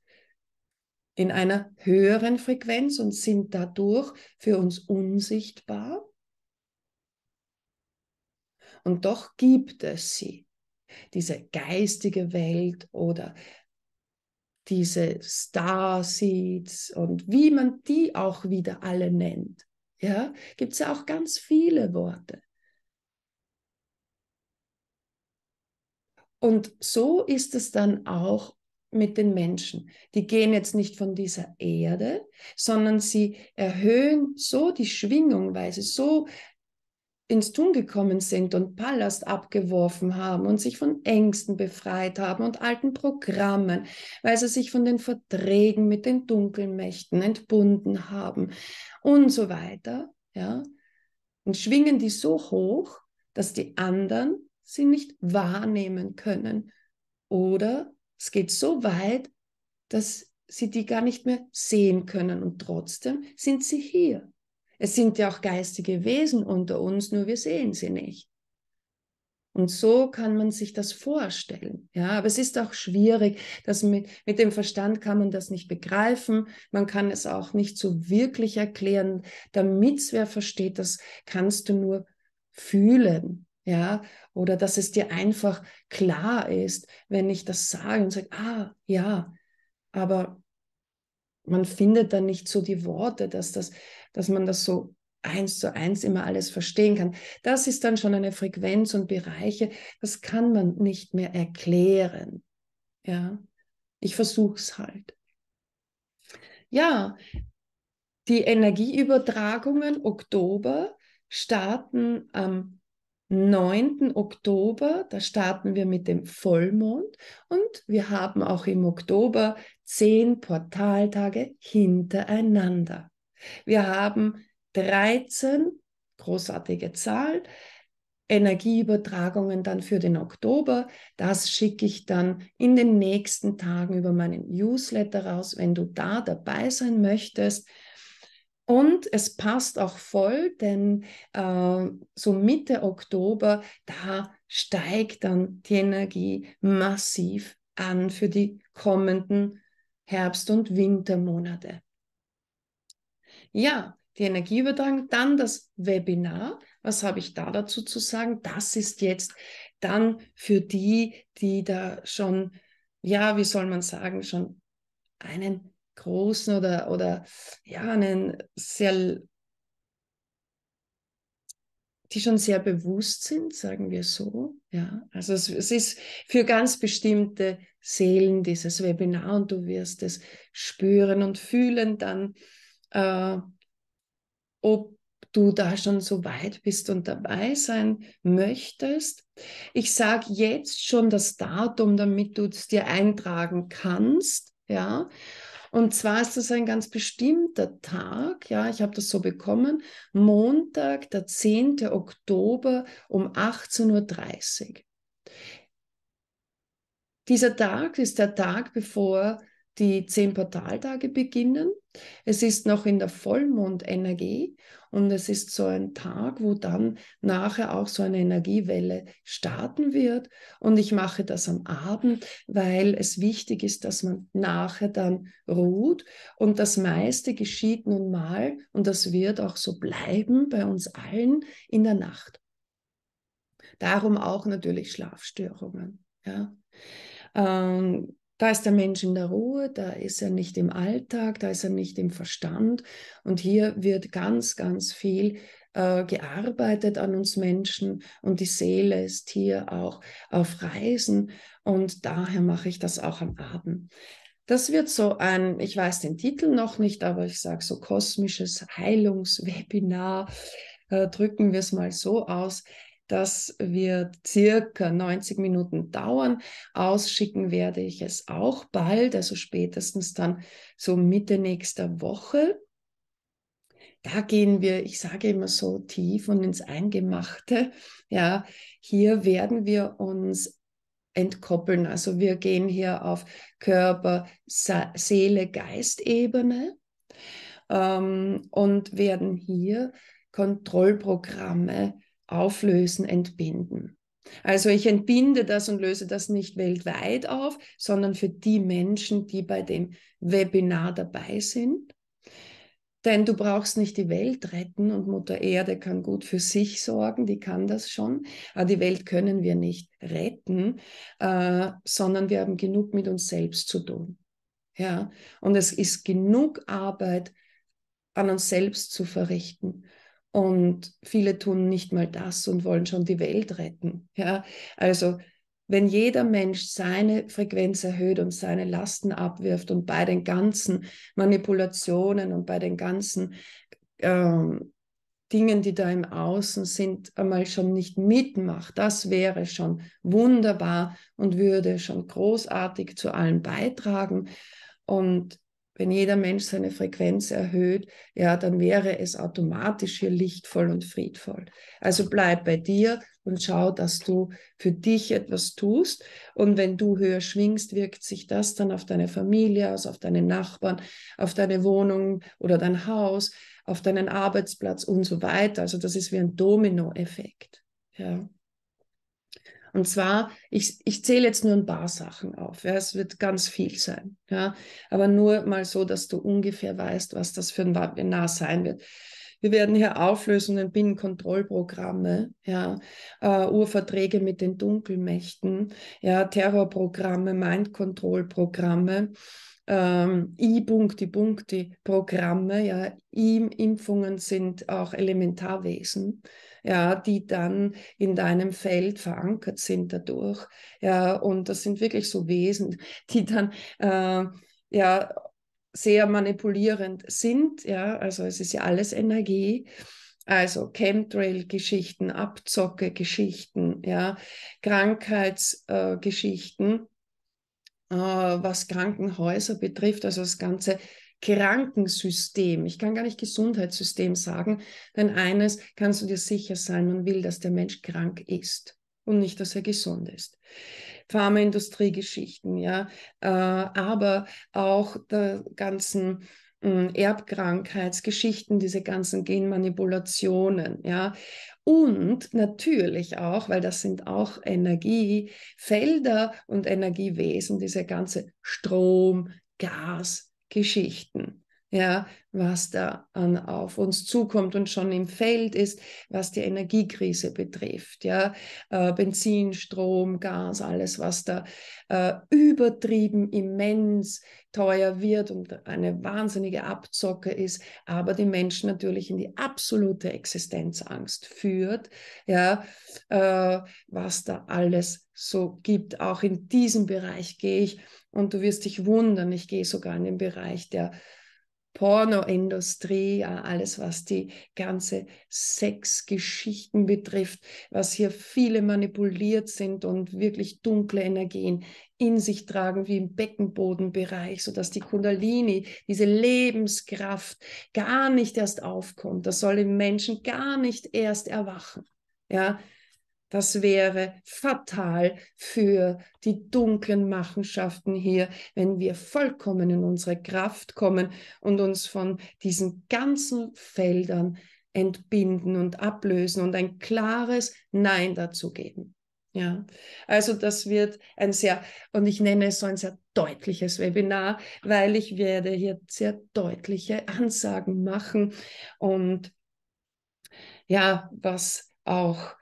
in einer höheren Frequenz und sind dadurch für uns unsichtbar. Und doch gibt es sie diese geistige Welt oder diese Starseeds und wie man die auch wieder alle nennt. Ja, gibt es ja auch ganz viele Worte. Und so ist es dann auch mit den Menschen. Die gehen jetzt nicht von dieser Erde, sondern sie erhöhen so die Schwingung, weil sie so ins Tun gekommen sind und Ballast abgeworfen haben und sich von Ängsten befreit haben und alten Programmen, weil sie sich von den Verträgen mit den Dunkelmächten entbunden haben und so weiter, ja, und schwingen die so hoch, dass die anderen sie nicht wahrnehmen können. Oder es geht so weit, dass sie die gar nicht mehr sehen können und trotzdem sind sie hier. Es sind ja auch geistige Wesen unter uns, nur wir sehen sie nicht. Und so kann man sich das vorstellen. Ja, aber es ist auch schwierig, dass mit, mit dem Verstand kann man das nicht begreifen. Man kann es auch nicht so wirklich erklären. Damit es wer versteht, das kannst du nur fühlen. Ja, oder dass es dir einfach klar ist, wenn ich das sage und sage, ah, ja, aber man findet dann nicht so die Worte, dass das dass man das so eins zu eins immer alles verstehen kann. Das ist dann schon eine Frequenz und Bereiche, das kann man nicht mehr erklären. Ja, ich versuche es halt. Ja, die Energieübertragungen Oktober starten am 9. Oktober, da starten wir mit dem Vollmond und wir haben auch im Oktober zehn Portaltage hintereinander. Wir haben 13, großartige Zahl, Energieübertragungen dann für den Oktober. Das schicke ich dann in den nächsten Tagen über meinen Newsletter raus, wenn du da dabei sein möchtest. Und es passt auch voll, denn äh, so Mitte Oktober, da steigt dann die Energie massiv an für die kommenden Herbst- und Wintermonate. Ja, die Energieübertragung, dann das Webinar. Was habe ich da dazu zu sagen? Das ist jetzt dann für die, die da schon, ja, wie soll man sagen, schon einen großen oder, oder ja, einen sehr, die schon sehr bewusst sind, sagen wir so. Ja, also es, es ist für ganz bestimmte Seelen dieses Webinar und du wirst es spüren und fühlen dann äh, ob du da schon so weit bist und dabei sein möchtest. Ich sage jetzt schon das Datum, damit du es dir eintragen kannst. Ja. Und zwar ist das ein ganz bestimmter Tag, ja, ich habe das so bekommen, Montag, der 10. Oktober um 18.30 Uhr. Dieser Tag ist der Tag, bevor die zehn Portaltage beginnen. Es ist noch in der Vollmondenergie und es ist so ein Tag, wo dann nachher auch so eine Energiewelle starten wird. Und ich mache das am Abend, weil es wichtig ist, dass man nachher dann ruht. Und das meiste geschieht nun mal, und das wird auch so bleiben bei uns allen, in der Nacht. Darum auch natürlich Schlafstörungen. Ja. Ähm, da ist der Mensch in der Ruhe, da ist er nicht im Alltag, da ist er nicht im Verstand. Und hier wird ganz, ganz viel äh, gearbeitet an uns Menschen und die Seele ist hier auch auf Reisen. Und daher mache ich das auch am Abend. Das wird so ein, ich weiß den Titel noch nicht, aber ich sage so kosmisches Heilungswebinar, äh, drücken wir es mal so aus. Das wird circa 90 Minuten dauern. Ausschicken werde ich es auch bald, also spätestens dann so Mitte nächster Woche. Da gehen wir, ich sage immer so tief und ins Eingemachte. Ja, hier werden wir uns entkoppeln. Also wir gehen hier auf Körper, Seele, Geistebene ähm, und werden hier Kontrollprogramme auflösen, entbinden. Also ich entbinde das und löse das nicht weltweit auf, sondern für die Menschen, die bei dem Webinar dabei sind. Denn du brauchst nicht die Welt retten und Mutter Erde kann gut für sich sorgen, die kann das schon. Aber die Welt können wir nicht retten, äh, sondern wir haben genug mit uns selbst zu tun. Ja, und es ist genug Arbeit an uns selbst zu verrichten. Und viele tun nicht mal das und wollen schon die Welt retten. Ja, also wenn jeder Mensch seine Frequenz erhöht und seine Lasten abwirft und bei den ganzen Manipulationen und bei den ganzen ähm, Dingen, die da im Außen sind, einmal schon nicht mitmacht, das wäre schon wunderbar und würde schon großartig zu allem beitragen. Und wenn jeder Mensch seine Frequenz erhöht, ja, dann wäre es automatisch hier lichtvoll und friedvoll. Also bleib bei dir und schau, dass du für dich etwas tust. Und wenn du höher schwingst, wirkt sich das dann auf deine Familie aus, auf deine Nachbarn, auf deine Wohnung oder dein Haus, auf deinen Arbeitsplatz und so weiter. Also das ist wie ein Dominoeffekt. Ja. Und zwar, ich, ich zähle jetzt nur ein paar Sachen auf. Ja, es wird ganz viel sein. Ja, aber nur mal so, dass du ungefähr weißt, was das für ein Webinar sein wird. Wir werden hier Auflösungen binnen Kontrollprogramme, ja, äh, Urverträge mit den Dunkelmächten, ja, Terrorprogramme, mind control ähm, I-Punkte, Punkte, Programme, ja, impfungen sind auch Elementarwesen, ja, die dann in deinem Feld verankert sind dadurch, ja, und das sind wirklich so Wesen, die dann, äh, ja, sehr manipulierend sind, ja, also es ist ja alles Energie, also Chemtrail-Geschichten, Abzocke-Geschichten, ja, Krankheitsgeschichten, äh, äh, was Krankenhäuser betrifft, also das ganze Krankensystem. Ich kann gar nicht Gesundheitssystem sagen, denn eines kannst du dir sicher sein, man will, dass der Mensch krank ist und nicht, dass er gesund ist. Pharmaindustriegeschichten, ja, äh, aber auch der ganzen hm, Erbkrankheitsgeschichten, diese ganzen Genmanipulationen, ja, und natürlich auch, weil das sind auch Energiefelder und Energiewesen, diese ganze Strom, Gas, Geschichten ja, was da an, auf uns zukommt und schon im Feld ist, was die Energiekrise betrifft, ja, äh, Benzin, Strom, Gas, alles, was da äh, übertrieben immens teuer wird und eine wahnsinnige Abzocke ist, aber die Menschen natürlich in die absolute Existenzangst führt, ja, äh, was da alles so gibt. Auch in diesem Bereich gehe ich und du wirst dich wundern, ich gehe sogar in den Bereich der Pornoindustrie, alles was die ganze Sexgeschichten betrifft, was hier viele manipuliert sind und wirklich dunkle Energien in sich tragen, wie im Beckenbodenbereich, sodass die Kundalini, diese Lebenskraft gar nicht erst aufkommt. Das soll im Menschen gar nicht erst erwachen. Ja, das wäre fatal für die dunklen Machenschaften hier, wenn wir vollkommen in unsere Kraft kommen und uns von diesen ganzen Feldern entbinden und ablösen und ein klares Nein dazu geben. Ja, also das wird ein sehr, und ich nenne es so ein sehr deutliches Webinar, weil ich werde hier sehr deutliche Ansagen machen und ja, was auch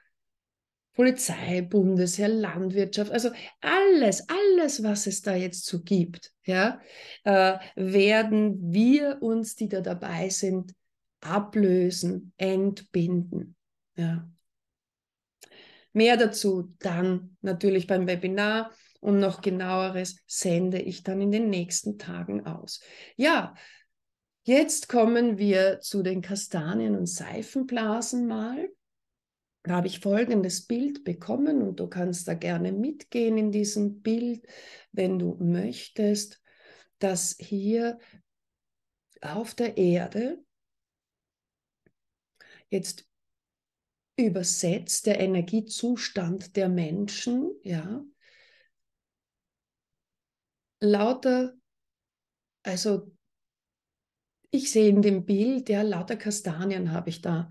Polizei, Bundesheer, Landwirtschaft, also alles, alles, was es da jetzt so gibt, ja, äh, werden wir uns, die da dabei sind, ablösen, entbinden. Ja. Mehr dazu dann natürlich beim Webinar und noch genaueres sende ich dann in den nächsten Tagen aus. Ja, jetzt kommen wir zu den Kastanien- und Seifenblasen mal da habe ich folgendes Bild bekommen und du kannst da gerne mitgehen in diesem Bild, wenn du möchtest, dass hier auf der Erde jetzt übersetzt der Energiezustand der Menschen, ja, lauter, also ich sehe in dem Bild, ja, lauter Kastanien habe ich da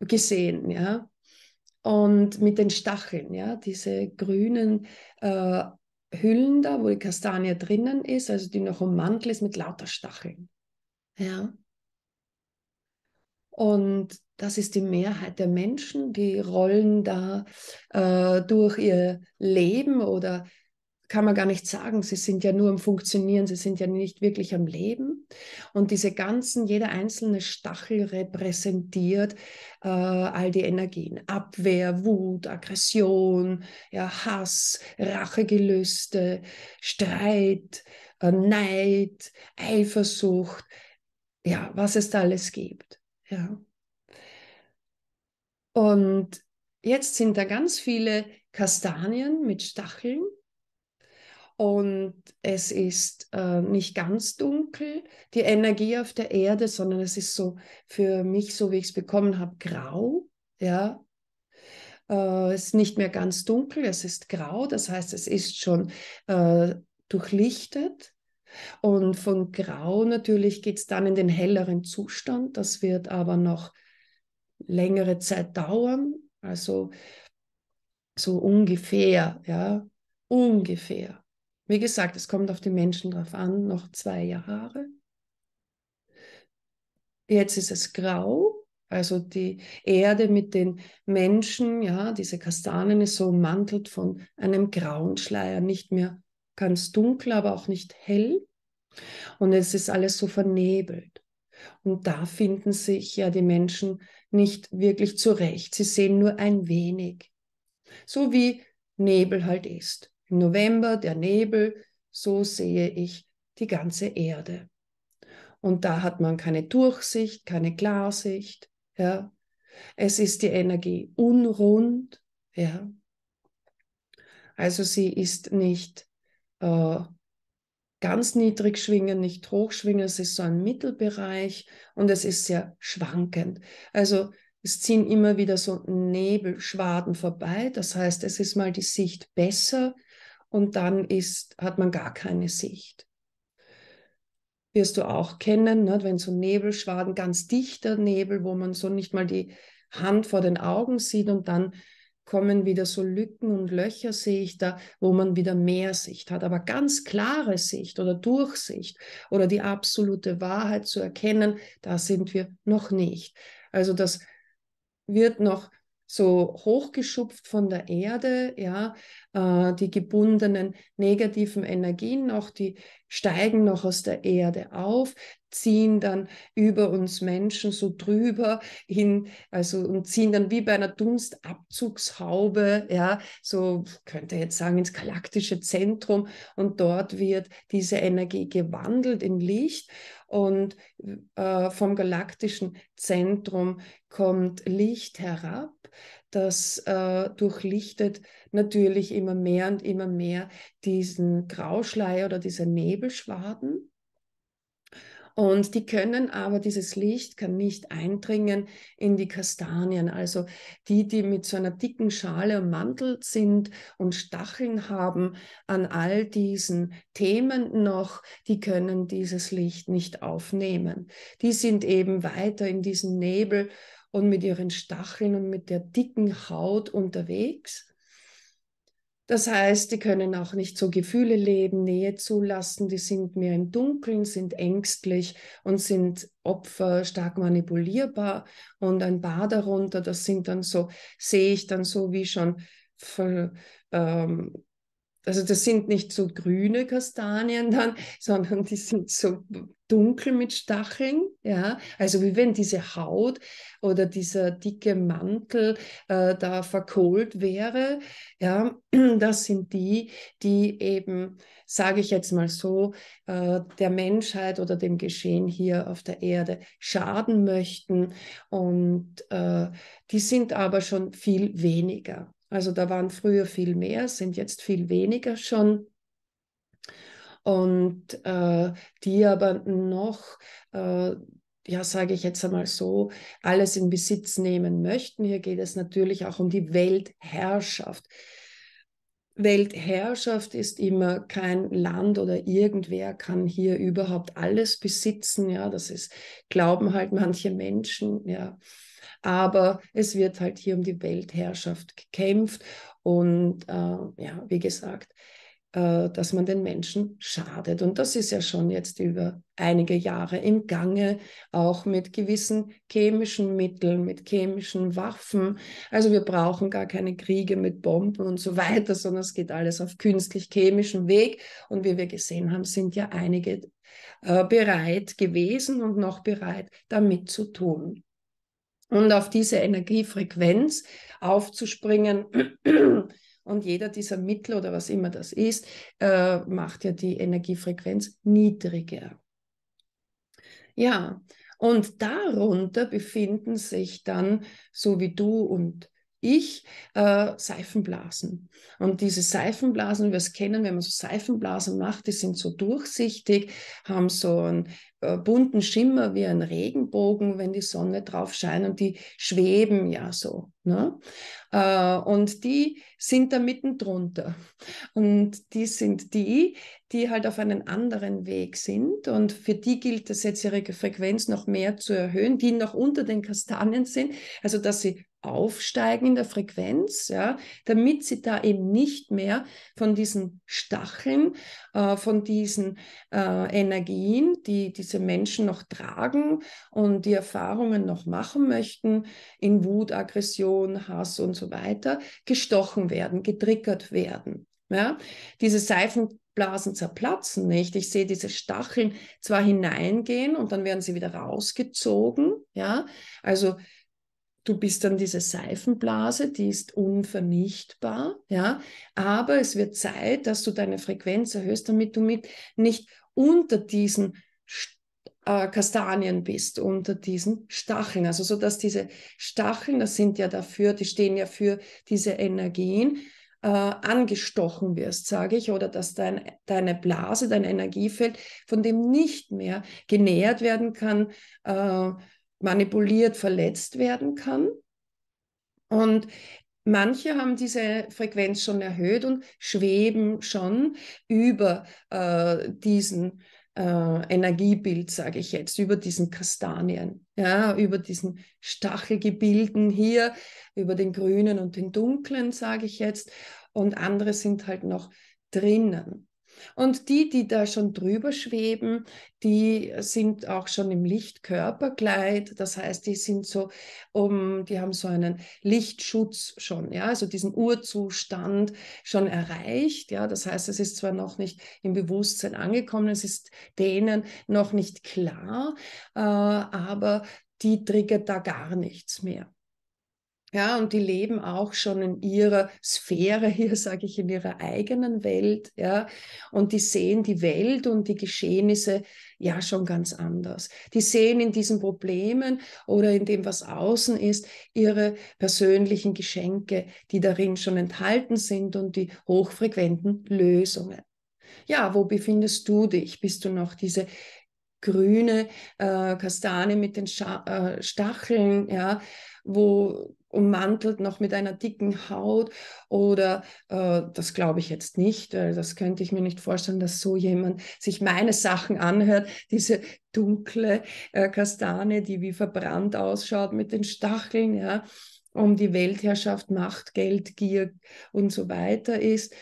gesehen, ja, und mit den Stacheln, ja, diese grünen äh, Hüllen da, wo die Kastanie drinnen ist, also die noch ummantelt ist mit lauter Stacheln. Ja. Und das ist die Mehrheit der Menschen, die rollen da äh, durch ihr Leben oder kann man gar nicht sagen. Sie sind ja nur am Funktionieren, sie sind ja nicht wirklich am Leben. Und diese ganzen, jeder einzelne Stachel repräsentiert äh, all die Energien. Abwehr, Wut, Aggression, ja, Hass, Rachegelüste, Streit, äh, Neid, Eifersucht, ja, was es da alles gibt. Ja. Und jetzt sind da ganz viele Kastanien mit Stacheln und es ist äh, nicht ganz dunkel, die Energie auf der Erde, sondern es ist so für mich, so wie ich es bekommen habe, grau. Ja, äh, es ist nicht mehr ganz dunkel, es ist grau, das heißt, es ist schon äh, durchlichtet. Und von grau natürlich geht es dann in den helleren Zustand, das wird aber noch längere Zeit dauern, also so ungefähr, ja, ungefähr. Wie gesagt, es kommt auf die Menschen drauf an, noch zwei Jahre. Jetzt ist es grau, also die Erde mit den Menschen, ja, diese Kastanien ist so ummantelt von einem grauen Schleier, nicht mehr ganz dunkel, aber auch nicht hell. Und es ist alles so vernebelt. Und da finden sich ja die Menschen nicht wirklich zurecht. Sie sehen nur ein wenig, so wie Nebel halt ist. Im November der Nebel, so sehe ich die ganze Erde. Und da hat man keine Durchsicht, keine Klarsicht. Ja. Es ist die Energie unrund. Ja. Also sie ist nicht äh, ganz niedrig schwingen, nicht hoch schwingen. Es ist so ein Mittelbereich und es ist sehr schwankend. Also es ziehen immer wieder so Nebelschwaden vorbei. Das heißt, es ist mal die Sicht besser, und dann ist, hat man gar keine Sicht. Wirst du auch kennen, ne, wenn so Nebelschwaden, ganz dichter Nebel, wo man so nicht mal die Hand vor den Augen sieht und dann kommen wieder so Lücken und Löcher, sehe ich da, wo man wieder mehr Sicht hat, aber ganz klare Sicht oder Durchsicht oder die absolute Wahrheit zu erkennen, da sind wir noch nicht. Also das wird noch so hochgeschupft von der Erde, ja, äh, die gebundenen negativen Energien noch, die steigen noch aus der Erde auf, ziehen dann über uns Menschen so drüber hin, also und ziehen dann wie bei einer Dunstabzugshaube, ja, so könnte jetzt sagen ins galaktische Zentrum und dort wird diese Energie gewandelt in Licht und äh, vom galaktischen Zentrum kommt Licht herab das äh, durchlichtet natürlich immer mehr und immer mehr diesen Grauschleier oder diese Nebelschwaden. Und die können aber, dieses Licht kann nicht eindringen in die Kastanien. Also die, die mit so einer dicken Schale ummantelt sind und Stacheln haben an all diesen Themen noch, die können dieses Licht nicht aufnehmen. Die sind eben weiter in diesem Nebel und mit ihren Stacheln und mit der dicken Haut unterwegs. Das heißt, die können auch nicht so Gefühle leben, Nähe zulassen, die sind mehr im Dunkeln, sind ängstlich und sind Opfer, stark manipulierbar. Und ein paar darunter, das sind dann so, sehe ich dann so wie schon, für, ähm, also das sind nicht so grüne Kastanien dann, sondern die sind so dunkel mit Stacheln, ja, also wie wenn diese Haut oder dieser dicke Mantel äh, da verkohlt wäre, ja, das sind die, die eben, sage ich jetzt mal so, äh, der Menschheit oder dem Geschehen hier auf der Erde schaden möchten und äh, die sind aber schon viel weniger. Also da waren früher viel mehr, sind jetzt viel weniger schon und äh, die aber noch, äh, ja, sage ich jetzt einmal so, alles in Besitz nehmen möchten. Hier geht es natürlich auch um die Weltherrschaft. Weltherrschaft ist immer kein Land oder irgendwer kann hier überhaupt alles besitzen. Ja, das ist, glauben halt manche Menschen, ja. Aber es wird halt hier um die Weltherrschaft gekämpft. Und äh, ja, wie gesagt, äh, dass man den Menschen schadet. Und das ist ja schon jetzt über einige Jahre im Gange, auch mit gewissen chemischen Mitteln, mit chemischen Waffen. Also wir brauchen gar keine Kriege mit Bomben und so weiter, sondern es geht alles auf künstlich-chemischem Weg. Und wie wir gesehen haben, sind ja einige äh, bereit gewesen und noch bereit, damit zu tun. Und auf diese Energiefrequenz aufzuspringen, äh, und jeder dieser Mittel oder was immer das ist, äh, macht ja die Energiefrequenz niedriger. Ja, und darunter befinden sich dann, so wie du und ich, äh, Seifenblasen. Und diese Seifenblasen, wie wir es kennen, wenn man so Seifenblasen macht, die sind so durchsichtig, haben so einen äh, bunten Schimmer wie ein Regenbogen, wenn die Sonne drauf scheint und die schweben ja so Ne? Äh, und die sind da mitten drunter. Und die sind die, die halt auf einen anderen Weg sind. Und für die gilt es jetzt, ihre Frequenz noch mehr zu erhöhen, die noch unter den Kastanien sind. Also, dass sie aufsteigen in der Frequenz, ja, damit sie da eben nicht mehr von diesen Stacheln, äh, von diesen äh, Energien, die diese Menschen noch tragen und die Erfahrungen noch machen möchten, in Wut, Aggression, Aggression, Hass und so weiter gestochen werden, getriggert werden. Ja? Diese Seifenblasen zerplatzen nicht. Ich sehe diese Stacheln zwar hineingehen und dann werden sie wieder rausgezogen. Ja? Also du bist dann diese Seifenblase, die ist unvernichtbar, ja, aber es wird Zeit, dass du deine Frequenz erhöhst, damit du mit nicht unter diesen Stacheln äh, Kastanien bist unter diesen Stacheln. Also so dass diese Stacheln, das sind ja dafür, die stehen ja für diese Energien, äh, angestochen wirst, sage ich, oder dass dein, deine Blase, dein Energiefeld von dem nicht mehr genährt werden kann, äh, manipuliert, verletzt werden kann. Und Manche haben diese Frequenz schon erhöht und schweben schon über äh, diesen äh, Energiebild, sage ich jetzt, über diesen Kastanien, ja, über diesen Stachelgebilden hier, über den grünen und den dunklen, sage ich jetzt, und andere sind halt noch drinnen. Und die, die da schon drüber schweben, die sind auch schon im Lichtkörperkleid. Das heißt, die sind so, um, die haben so einen Lichtschutz schon, ja, also diesen Urzustand schon erreicht. Ja, das heißt, es ist zwar noch nicht im Bewusstsein angekommen, es ist denen noch nicht klar, äh, aber die triggert da gar nichts mehr. Ja, und die leben auch schon in ihrer Sphäre hier, sage ich, in ihrer eigenen Welt, ja. Und die sehen die Welt und die Geschehnisse ja schon ganz anders. Die sehen in diesen Problemen oder in dem, was außen ist, ihre persönlichen Geschenke, die darin schon enthalten sind und die hochfrequenten Lösungen. Ja, wo befindest du dich? Bist du noch diese grüne äh, Kastane mit den Scha äh, Stacheln, ja, wo ummantelt noch mit einer dicken Haut oder äh, das glaube ich jetzt nicht, weil das könnte ich mir nicht vorstellen, dass so jemand sich meine Sachen anhört, diese dunkle äh, Kastane, die wie verbrannt ausschaut mit den Stacheln, ja, um die Weltherrschaft, Macht, Geld, Gier und so weiter ist.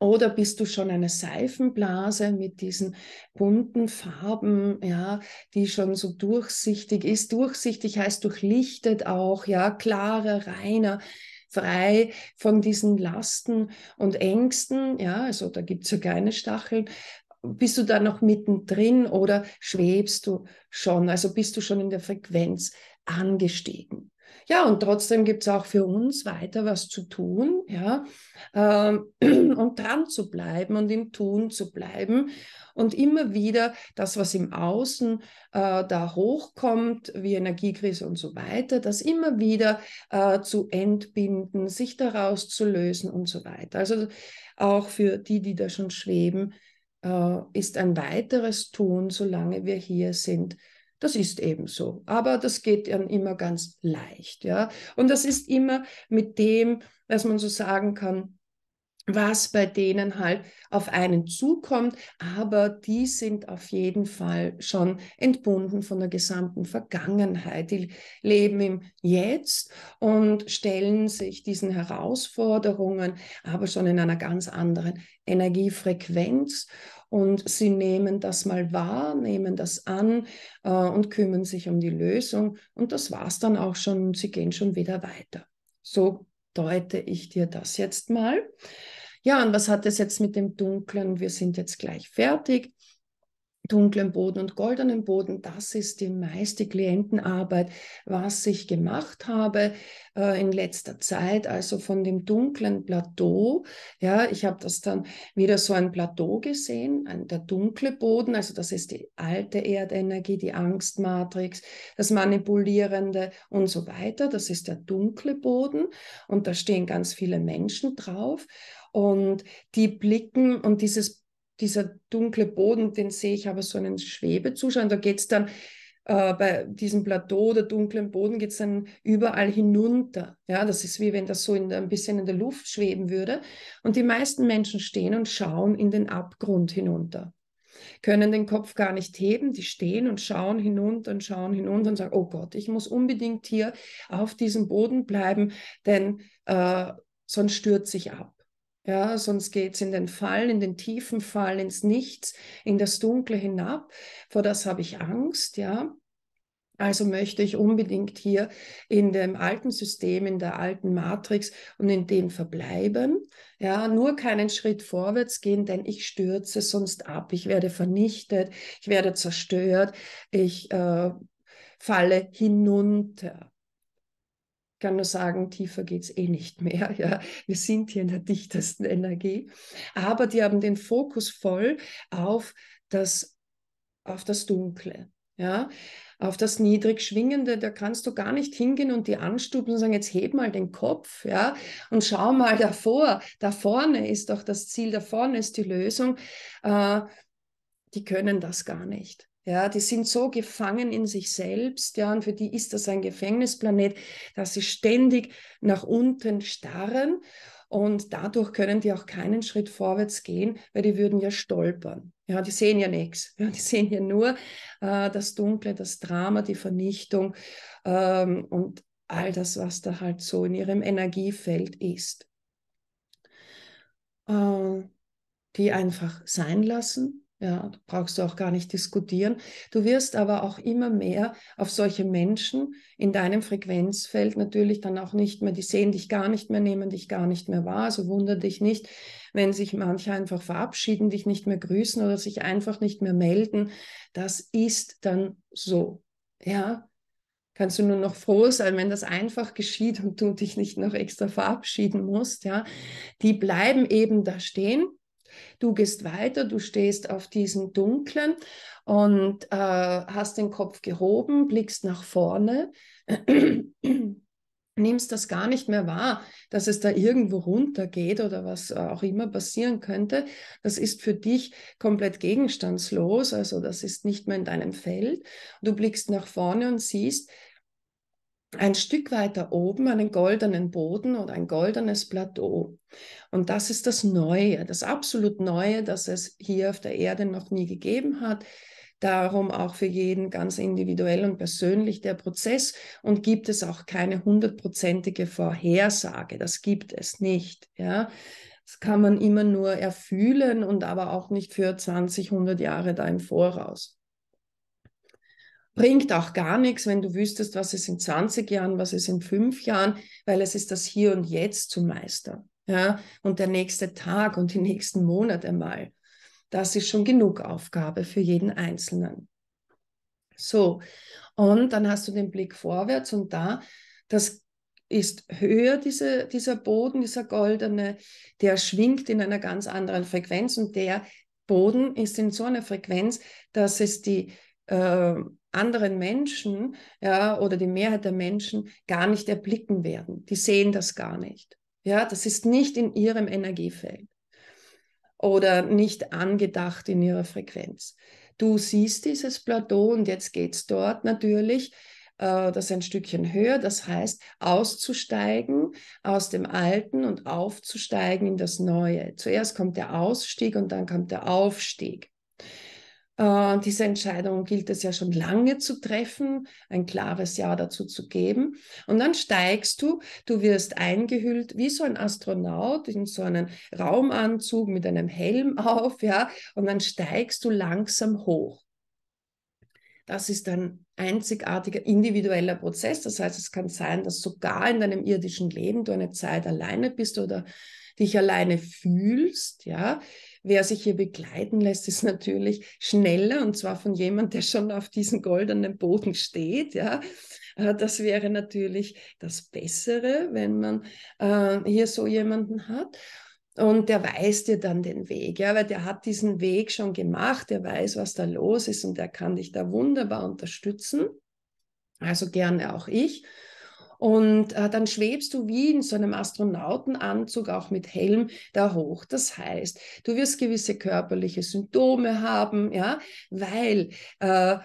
Oder bist du schon eine Seifenblase mit diesen bunten Farben, ja, die schon so durchsichtig ist? Durchsichtig heißt durchlichtet auch, ja, klarer, reiner, frei von diesen Lasten und Ängsten, ja, also da gibt es ja keine Stacheln. Bist du da noch mittendrin oder schwebst du schon? Also bist du schon in der Frequenz angestiegen? Ja, und trotzdem gibt es auch für uns weiter was zu tun, ja, ähm, und dran zu bleiben und im Tun zu bleiben und immer wieder das, was im Außen äh, da hochkommt, wie Energiekrise und so weiter, das immer wieder äh, zu entbinden, sich daraus zu lösen und so weiter. Also auch für die, die da schon schweben, äh, ist ein weiteres Tun, solange wir hier sind, das ist eben so. Aber das geht dann immer ganz leicht. Ja? Und das ist immer mit dem, was man so sagen kann, was bei denen halt auf einen zukommt, aber die sind auf jeden Fall schon entbunden von der gesamten Vergangenheit. Die leben im Jetzt und stellen sich diesen Herausforderungen, aber schon in einer ganz anderen Energiefrequenz und sie nehmen das mal wahr, nehmen das an äh, und kümmern sich um die Lösung und das war's dann auch schon, sie gehen schon wieder weiter. So deute ich dir das jetzt mal. Ja, und was hat es jetzt mit dem Dunklen? Wir sind jetzt gleich fertig dunklen Boden und goldenen Boden, das ist die meiste Klientenarbeit, was ich gemacht habe äh, in letzter Zeit, also von dem dunklen Plateau. Ja, ich habe das dann wieder so ein Plateau gesehen, ein, der dunkle Boden, also das ist die alte Erdenergie, die Angstmatrix, das Manipulierende und so weiter. Das ist der dunkle Boden und da stehen ganz viele Menschen drauf und die blicken und dieses dieser dunkle Boden, den sehe ich aber so einen Schwebezustand. Da geht es dann äh, bei diesem Plateau oder dunklen Boden geht es dann überall hinunter. Ja, das ist wie wenn das so in, ein bisschen in der Luft schweben würde. Und die meisten Menschen stehen und schauen in den Abgrund hinunter, können den Kopf gar nicht heben. Die stehen und schauen hinunter und schauen hinunter und sagen: Oh Gott, ich muss unbedingt hier auf diesem Boden bleiben, denn äh, sonst stürze ich ab. Ja, sonst geht es in den Fall, in den tiefen Fall, ins Nichts, in das Dunkle hinab. Vor das habe ich Angst, ja. Also möchte ich unbedingt hier in dem alten System, in der alten Matrix und in dem verbleiben. Ja, nur keinen Schritt vorwärts gehen, denn ich stürze sonst ab. Ich werde vernichtet, ich werde zerstört, ich äh, falle hinunter kann nur sagen, tiefer geht es eh nicht mehr. Ja. Wir sind hier in der dichtesten Energie. Aber die haben den Fokus voll auf das, auf das Dunkle. Ja, auf das niedrig schwingende, da kannst du gar nicht hingehen und die anstupsen und sagen, jetzt heb mal den Kopf, ja, und schau mal davor, da vorne ist doch das Ziel, da vorne ist die Lösung. Äh, die können das gar nicht. Ja, die sind so gefangen in sich selbst, ja, und für die ist das ein Gefängnisplanet, dass sie ständig nach unten starren und dadurch können die auch keinen Schritt vorwärts gehen, weil die würden ja stolpern. Ja, die sehen ja nichts. Ja, die sehen ja nur äh, das Dunkle, das Drama, die Vernichtung ähm, und all das, was da halt so in ihrem Energiefeld ist. Äh, die einfach sein lassen, ja, brauchst du auch gar nicht diskutieren. Du wirst aber auch immer mehr auf solche Menschen in deinem Frequenzfeld natürlich dann auch nicht mehr, die sehen dich gar nicht mehr, nehmen dich gar nicht mehr wahr. Also wunder dich nicht, wenn sich manche einfach verabschieden, dich nicht mehr grüßen oder sich einfach nicht mehr melden. Das ist dann so. Ja, kannst du nur noch froh sein, wenn das einfach geschieht und du dich nicht noch extra verabschieden musst. Ja, die bleiben eben da stehen Du gehst weiter, du stehst auf diesem Dunklen und äh, hast den Kopf gehoben, blickst nach vorne, nimmst das gar nicht mehr wahr, dass es da irgendwo runtergeht oder was auch immer passieren könnte. Das ist für dich komplett gegenstandslos, also das ist nicht mehr in deinem Feld. Du blickst nach vorne und siehst, ein Stück weiter oben einen goldenen Boden oder ein goldenes Plateau. Und das ist das Neue, das absolut Neue, das es hier auf der Erde noch nie gegeben hat. Darum auch für jeden ganz individuell und persönlich der Prozess und gibt es auch keine hundertprozentige Vorhersage. Das gibt es nicht. Ja, das kann man immer nur erfühlen und aber auch nicht für 20, 100 Jahre da im Voraus bringt auch gar nichts, wenn du wüsstest, was ist in 20 Jahren, was ist in fünf Jahren, weil es ist das Hier und Jetzt zu meistern. Ja? Und der nächste Tag und die nächsten Monate mal. Das ist schon genug Aufgabe für jeden Einzelnen. So, und dann hast du den Blick vorwärts und da, das ist höher, diese, dieser Boden, dieser goldene, der schwingt in einer ganz anderen Frequenz und der Boden ist in so einer Frequenz, dass es die, äh, anderen Menschen ja, oder die Mehrheit der Menschen gar nicht erblicken werden. Die sehen das gar nicht. Ja, das ist nicht in ihrem Energiefeld oder nicht angedacht in ihrer Frequenz. Du siehst dieses Plateau und jetzt geht es dort natürlich, äh, das ein Stückchen höher, das heißt auszusteigen aus dem Alten und aufzusteigen in das Neue. Zuerst kommt der Ausstieg und dann kommt der Aufstieg. Äh, diese Entscheidung gilt es ja schon lange zu treffen, ein klares Ja dazu zu geben. Und dann steigst du, du wirst eingehüllt wie so ein Astronaut in so einen Raumanzug mit einem Helm auf, ja, und dann steigst du langsam hoch. Das ist ein einzigartiger individueller Prozess. Das heißt, es kann sein, dass sogar in deinem irdischen Leben du eine Zeit alleine bist oder dich alleine fühlst, ja, Wer sich hier begleiten lässt, ist natürlich schneller und zwar von jemand, der schon auf diesem goldenen Boden steht. Ja, äh, das wäre natürlich das Bessere, wenn man äh, hier so jemanden hat. Und der weiß dir dann den Weg, ja, weil der hat diesen Weg schon gemacht, der weiß, was da los ist und der kann dich da wunderbar unterstützen. Also gerne auch ich. Und äh, dann schwebst du wie in so einem Astronautenanzug, auch mit Helm, da hoch. Das heißt, du wirst gewisse körperliche Symptome haben, ja, weil äh,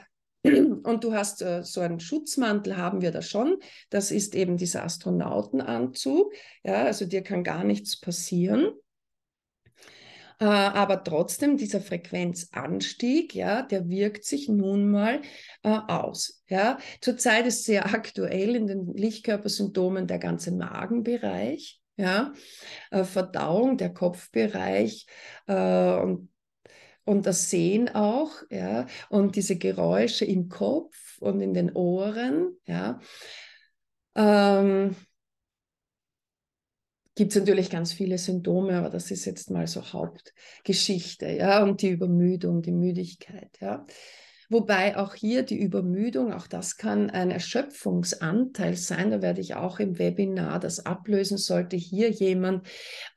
und du hast äh, so einen Schutzmantel, haben wir da schon. Das ist eben dieser Astronautenanzug. Ja, also dir kann gar nichts passieren. Äh, aber trotzdem, dieser Frequenzanstieg, ja, der wirkt sich nun mal äh, aus. Ja. Zurzeit ist sehr aktuell in den Lichtkörpersymptomen der ganze Magenbereich. Ja, äh, Verdauung, der Kopfbereich äh, und und das Sehen auch, ja, und diese Geräusche im Kopf und in den Ohren, ja. Ähm, gibt es natürlich ganz viele Symptome, aber das ist jetzt mal so Hauptgeschichte, ja, und die Übermüdung, die Müdigkeit, ja. Wobei auch hier die Übermüdung, auch das kann ein Erschöpfungsanteil sein. Da werde ich auch im Webinar das ablösen, sollte hier jemand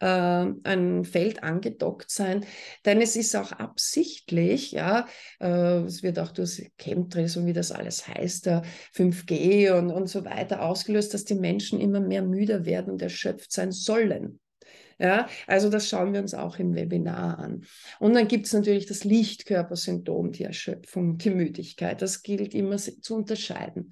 äh, ein Feld angedockt sein. Denn es ist auch absichtlich, ja, äh, es wird auch durch Chemtrails und wie das alles heißt, der äh, 5G und, und so weiter ausgelöst, dass die Menschen immer mehr müder werden und erschöpft sein sollen. Ja, also das schauen wir uns auch im Webinar an. Und dann gibt es natürlich das Lichtkörpersyndrom, die Erschöpfung, die Müdigkeit. Das gilt immer zu unterscheiden.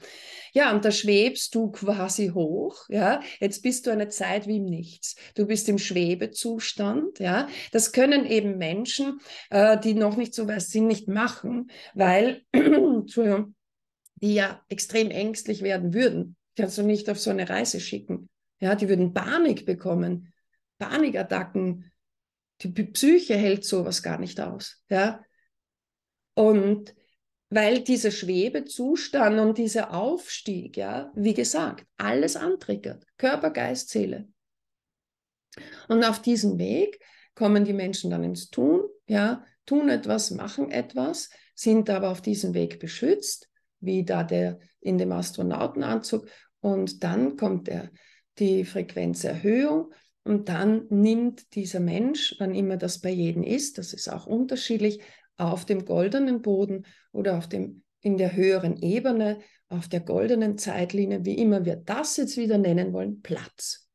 Ja, und da schwebst du quasi hoch. Ja, jetzt bist du eine Zeit wie im Nichts. Du bist im Schwebezustand. Ja, das können eben Menschen, äh, die noch nicht so weit sind, nicht machen, weil, Entschuldigung, die ja extrem ängstlich werden würden, kannst du nicht auf so eine Reise schicken. Ja, die würden Panik bekommen. Panikattacken, die Psyche hält sowas gar nicht aus. Ja? Und weil dieser Schwebezustand und dieser Aufstieg, ja, wie gesagt, alles antriggert. Körper, Geist, Seele. Und auf diesem Weg kommen die Menschen dann ins Tun, ja, tun etwas, machen etwas, sind aber auf diesem Weg beschützt, wie da der in dem Astronautenanzug. Und dann kommt der, die Frequenzerhöhung und dann nimmt dieser Mensch, wann immer das bei jedem ist, das ist auch unterschiedlich, auf dem goldenen Boden oder auf dem, in der höheren Ebene, auf der goldenen Zeitlinie, wie immer wir das jetzt wieder nennen wollen, Platz.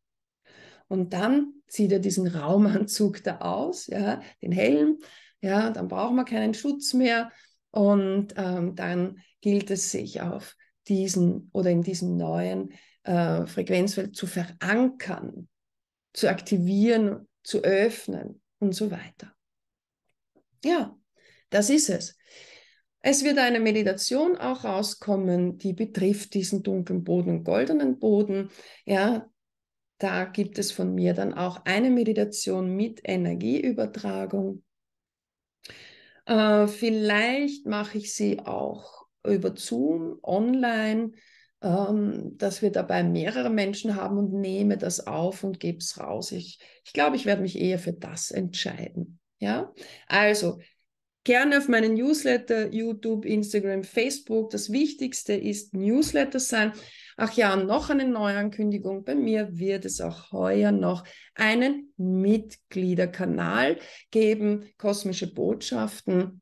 Und dann zieht er diesen Raumanzug da aus, ja, den Helm, ja, dann braucht man keinen Schutz mehr und ähm, dann gilt es sich auf diesen oder in diesem neuen äh, Frequenzfeld zu verankern zu aktivieren, zu öffnen und so weiter. Ja, das ist es. Es wird eine Meditation auch rauskommen, die betrifft diesen dunklen Boden und goldenen Boden. Ja, da gibt es von mir dann auch eine Meditation mit Energieübertragung. Äh, vielleicht mache ich sie auch über Zoom online. Ähm, dass wir dabei mehrere Menschen haben und nehme das auf und gebe es raus. Ich, ich glaube, ich werde mich eher für das entscheiden. Ja, also gerne auf meinen Newsletter, YouTube, Instagram, Facebook. Das Wichtigste ist Newsletter sein. Ach ja, noch eine Neuankündigung. Bei mir wird es auch heuer noch einen Mitgliederkanal geben, kosmische Botschaften.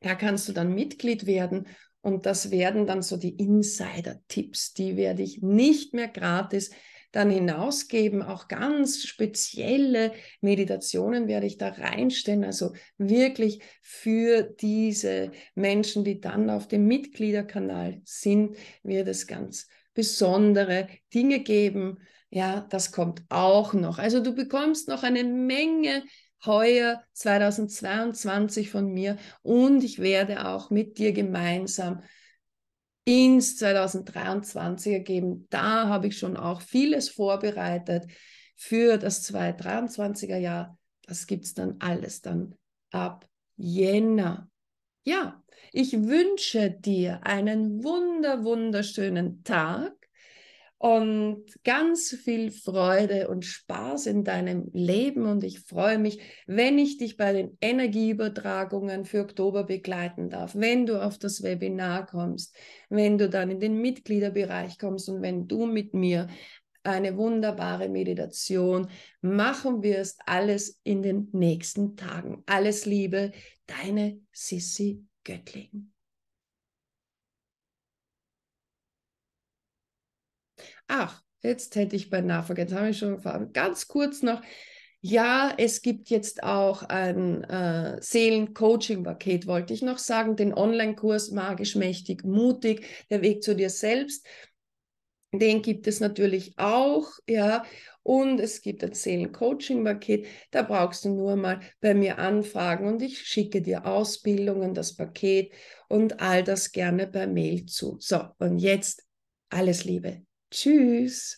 Da kannst du dann Mitglied werden und das werden dann so die Insider-Tipps, die werde ich nicht mehr gratis dann hinausgeben. Auch ganz spezielle Meditationen werde ich da reinstellen. Also wirklich für diese Menschen, die dann auf dem Mitgliederkanal sind, wird es ganz besondere Dinge geben. Ja, das kommt auch noch. Also du bekommst noch eine Menge heuer 2022 von mir und ich werde auch mit dir gemeinsam ins 2023 ergeben. Da habe ich schon auch vieles vorbereitet für das 2023er Jahr. Das gibt es dann alles dann ab Jänner. Ja, ich wünsche dir einen wunder, wunderschönen Tag und ganz viel Freude und Spaß in deinem Leben. Und ich freue mich, wenn ich dich bei den Energieübertragungen für Oktober begleiten darf, wenn du auf das Webinar kommst, wenn du dann in den Mitgliederbereich kommst und wenn du mit mir eine wunderbare Meditation machen wirst. Alles in den nächsten Tagen. Alles Liebe, deine Sissi Göttling. Ach, jetzt hätte ich beinahe vergessen, habe ich schon gefahren. Ganz kurz noch. Ja, es gibt jetzt auch ein äh, Seelen-Coaching-Paket, wollte ich noch sagen, den Online-Kurs Magisch, Mächtig, Mutig, der Weg zu dir selbst. Den gibt es natürlich auch, ja. Und es gibt ein Seelen-Coaching-Paket. Da brauchst du nur mal bei mir anfragen und ich schicke dir Ausbildungen, das Paket und all das gerne per Mail zu. So, und jetzt alles Liebe. Tschüss.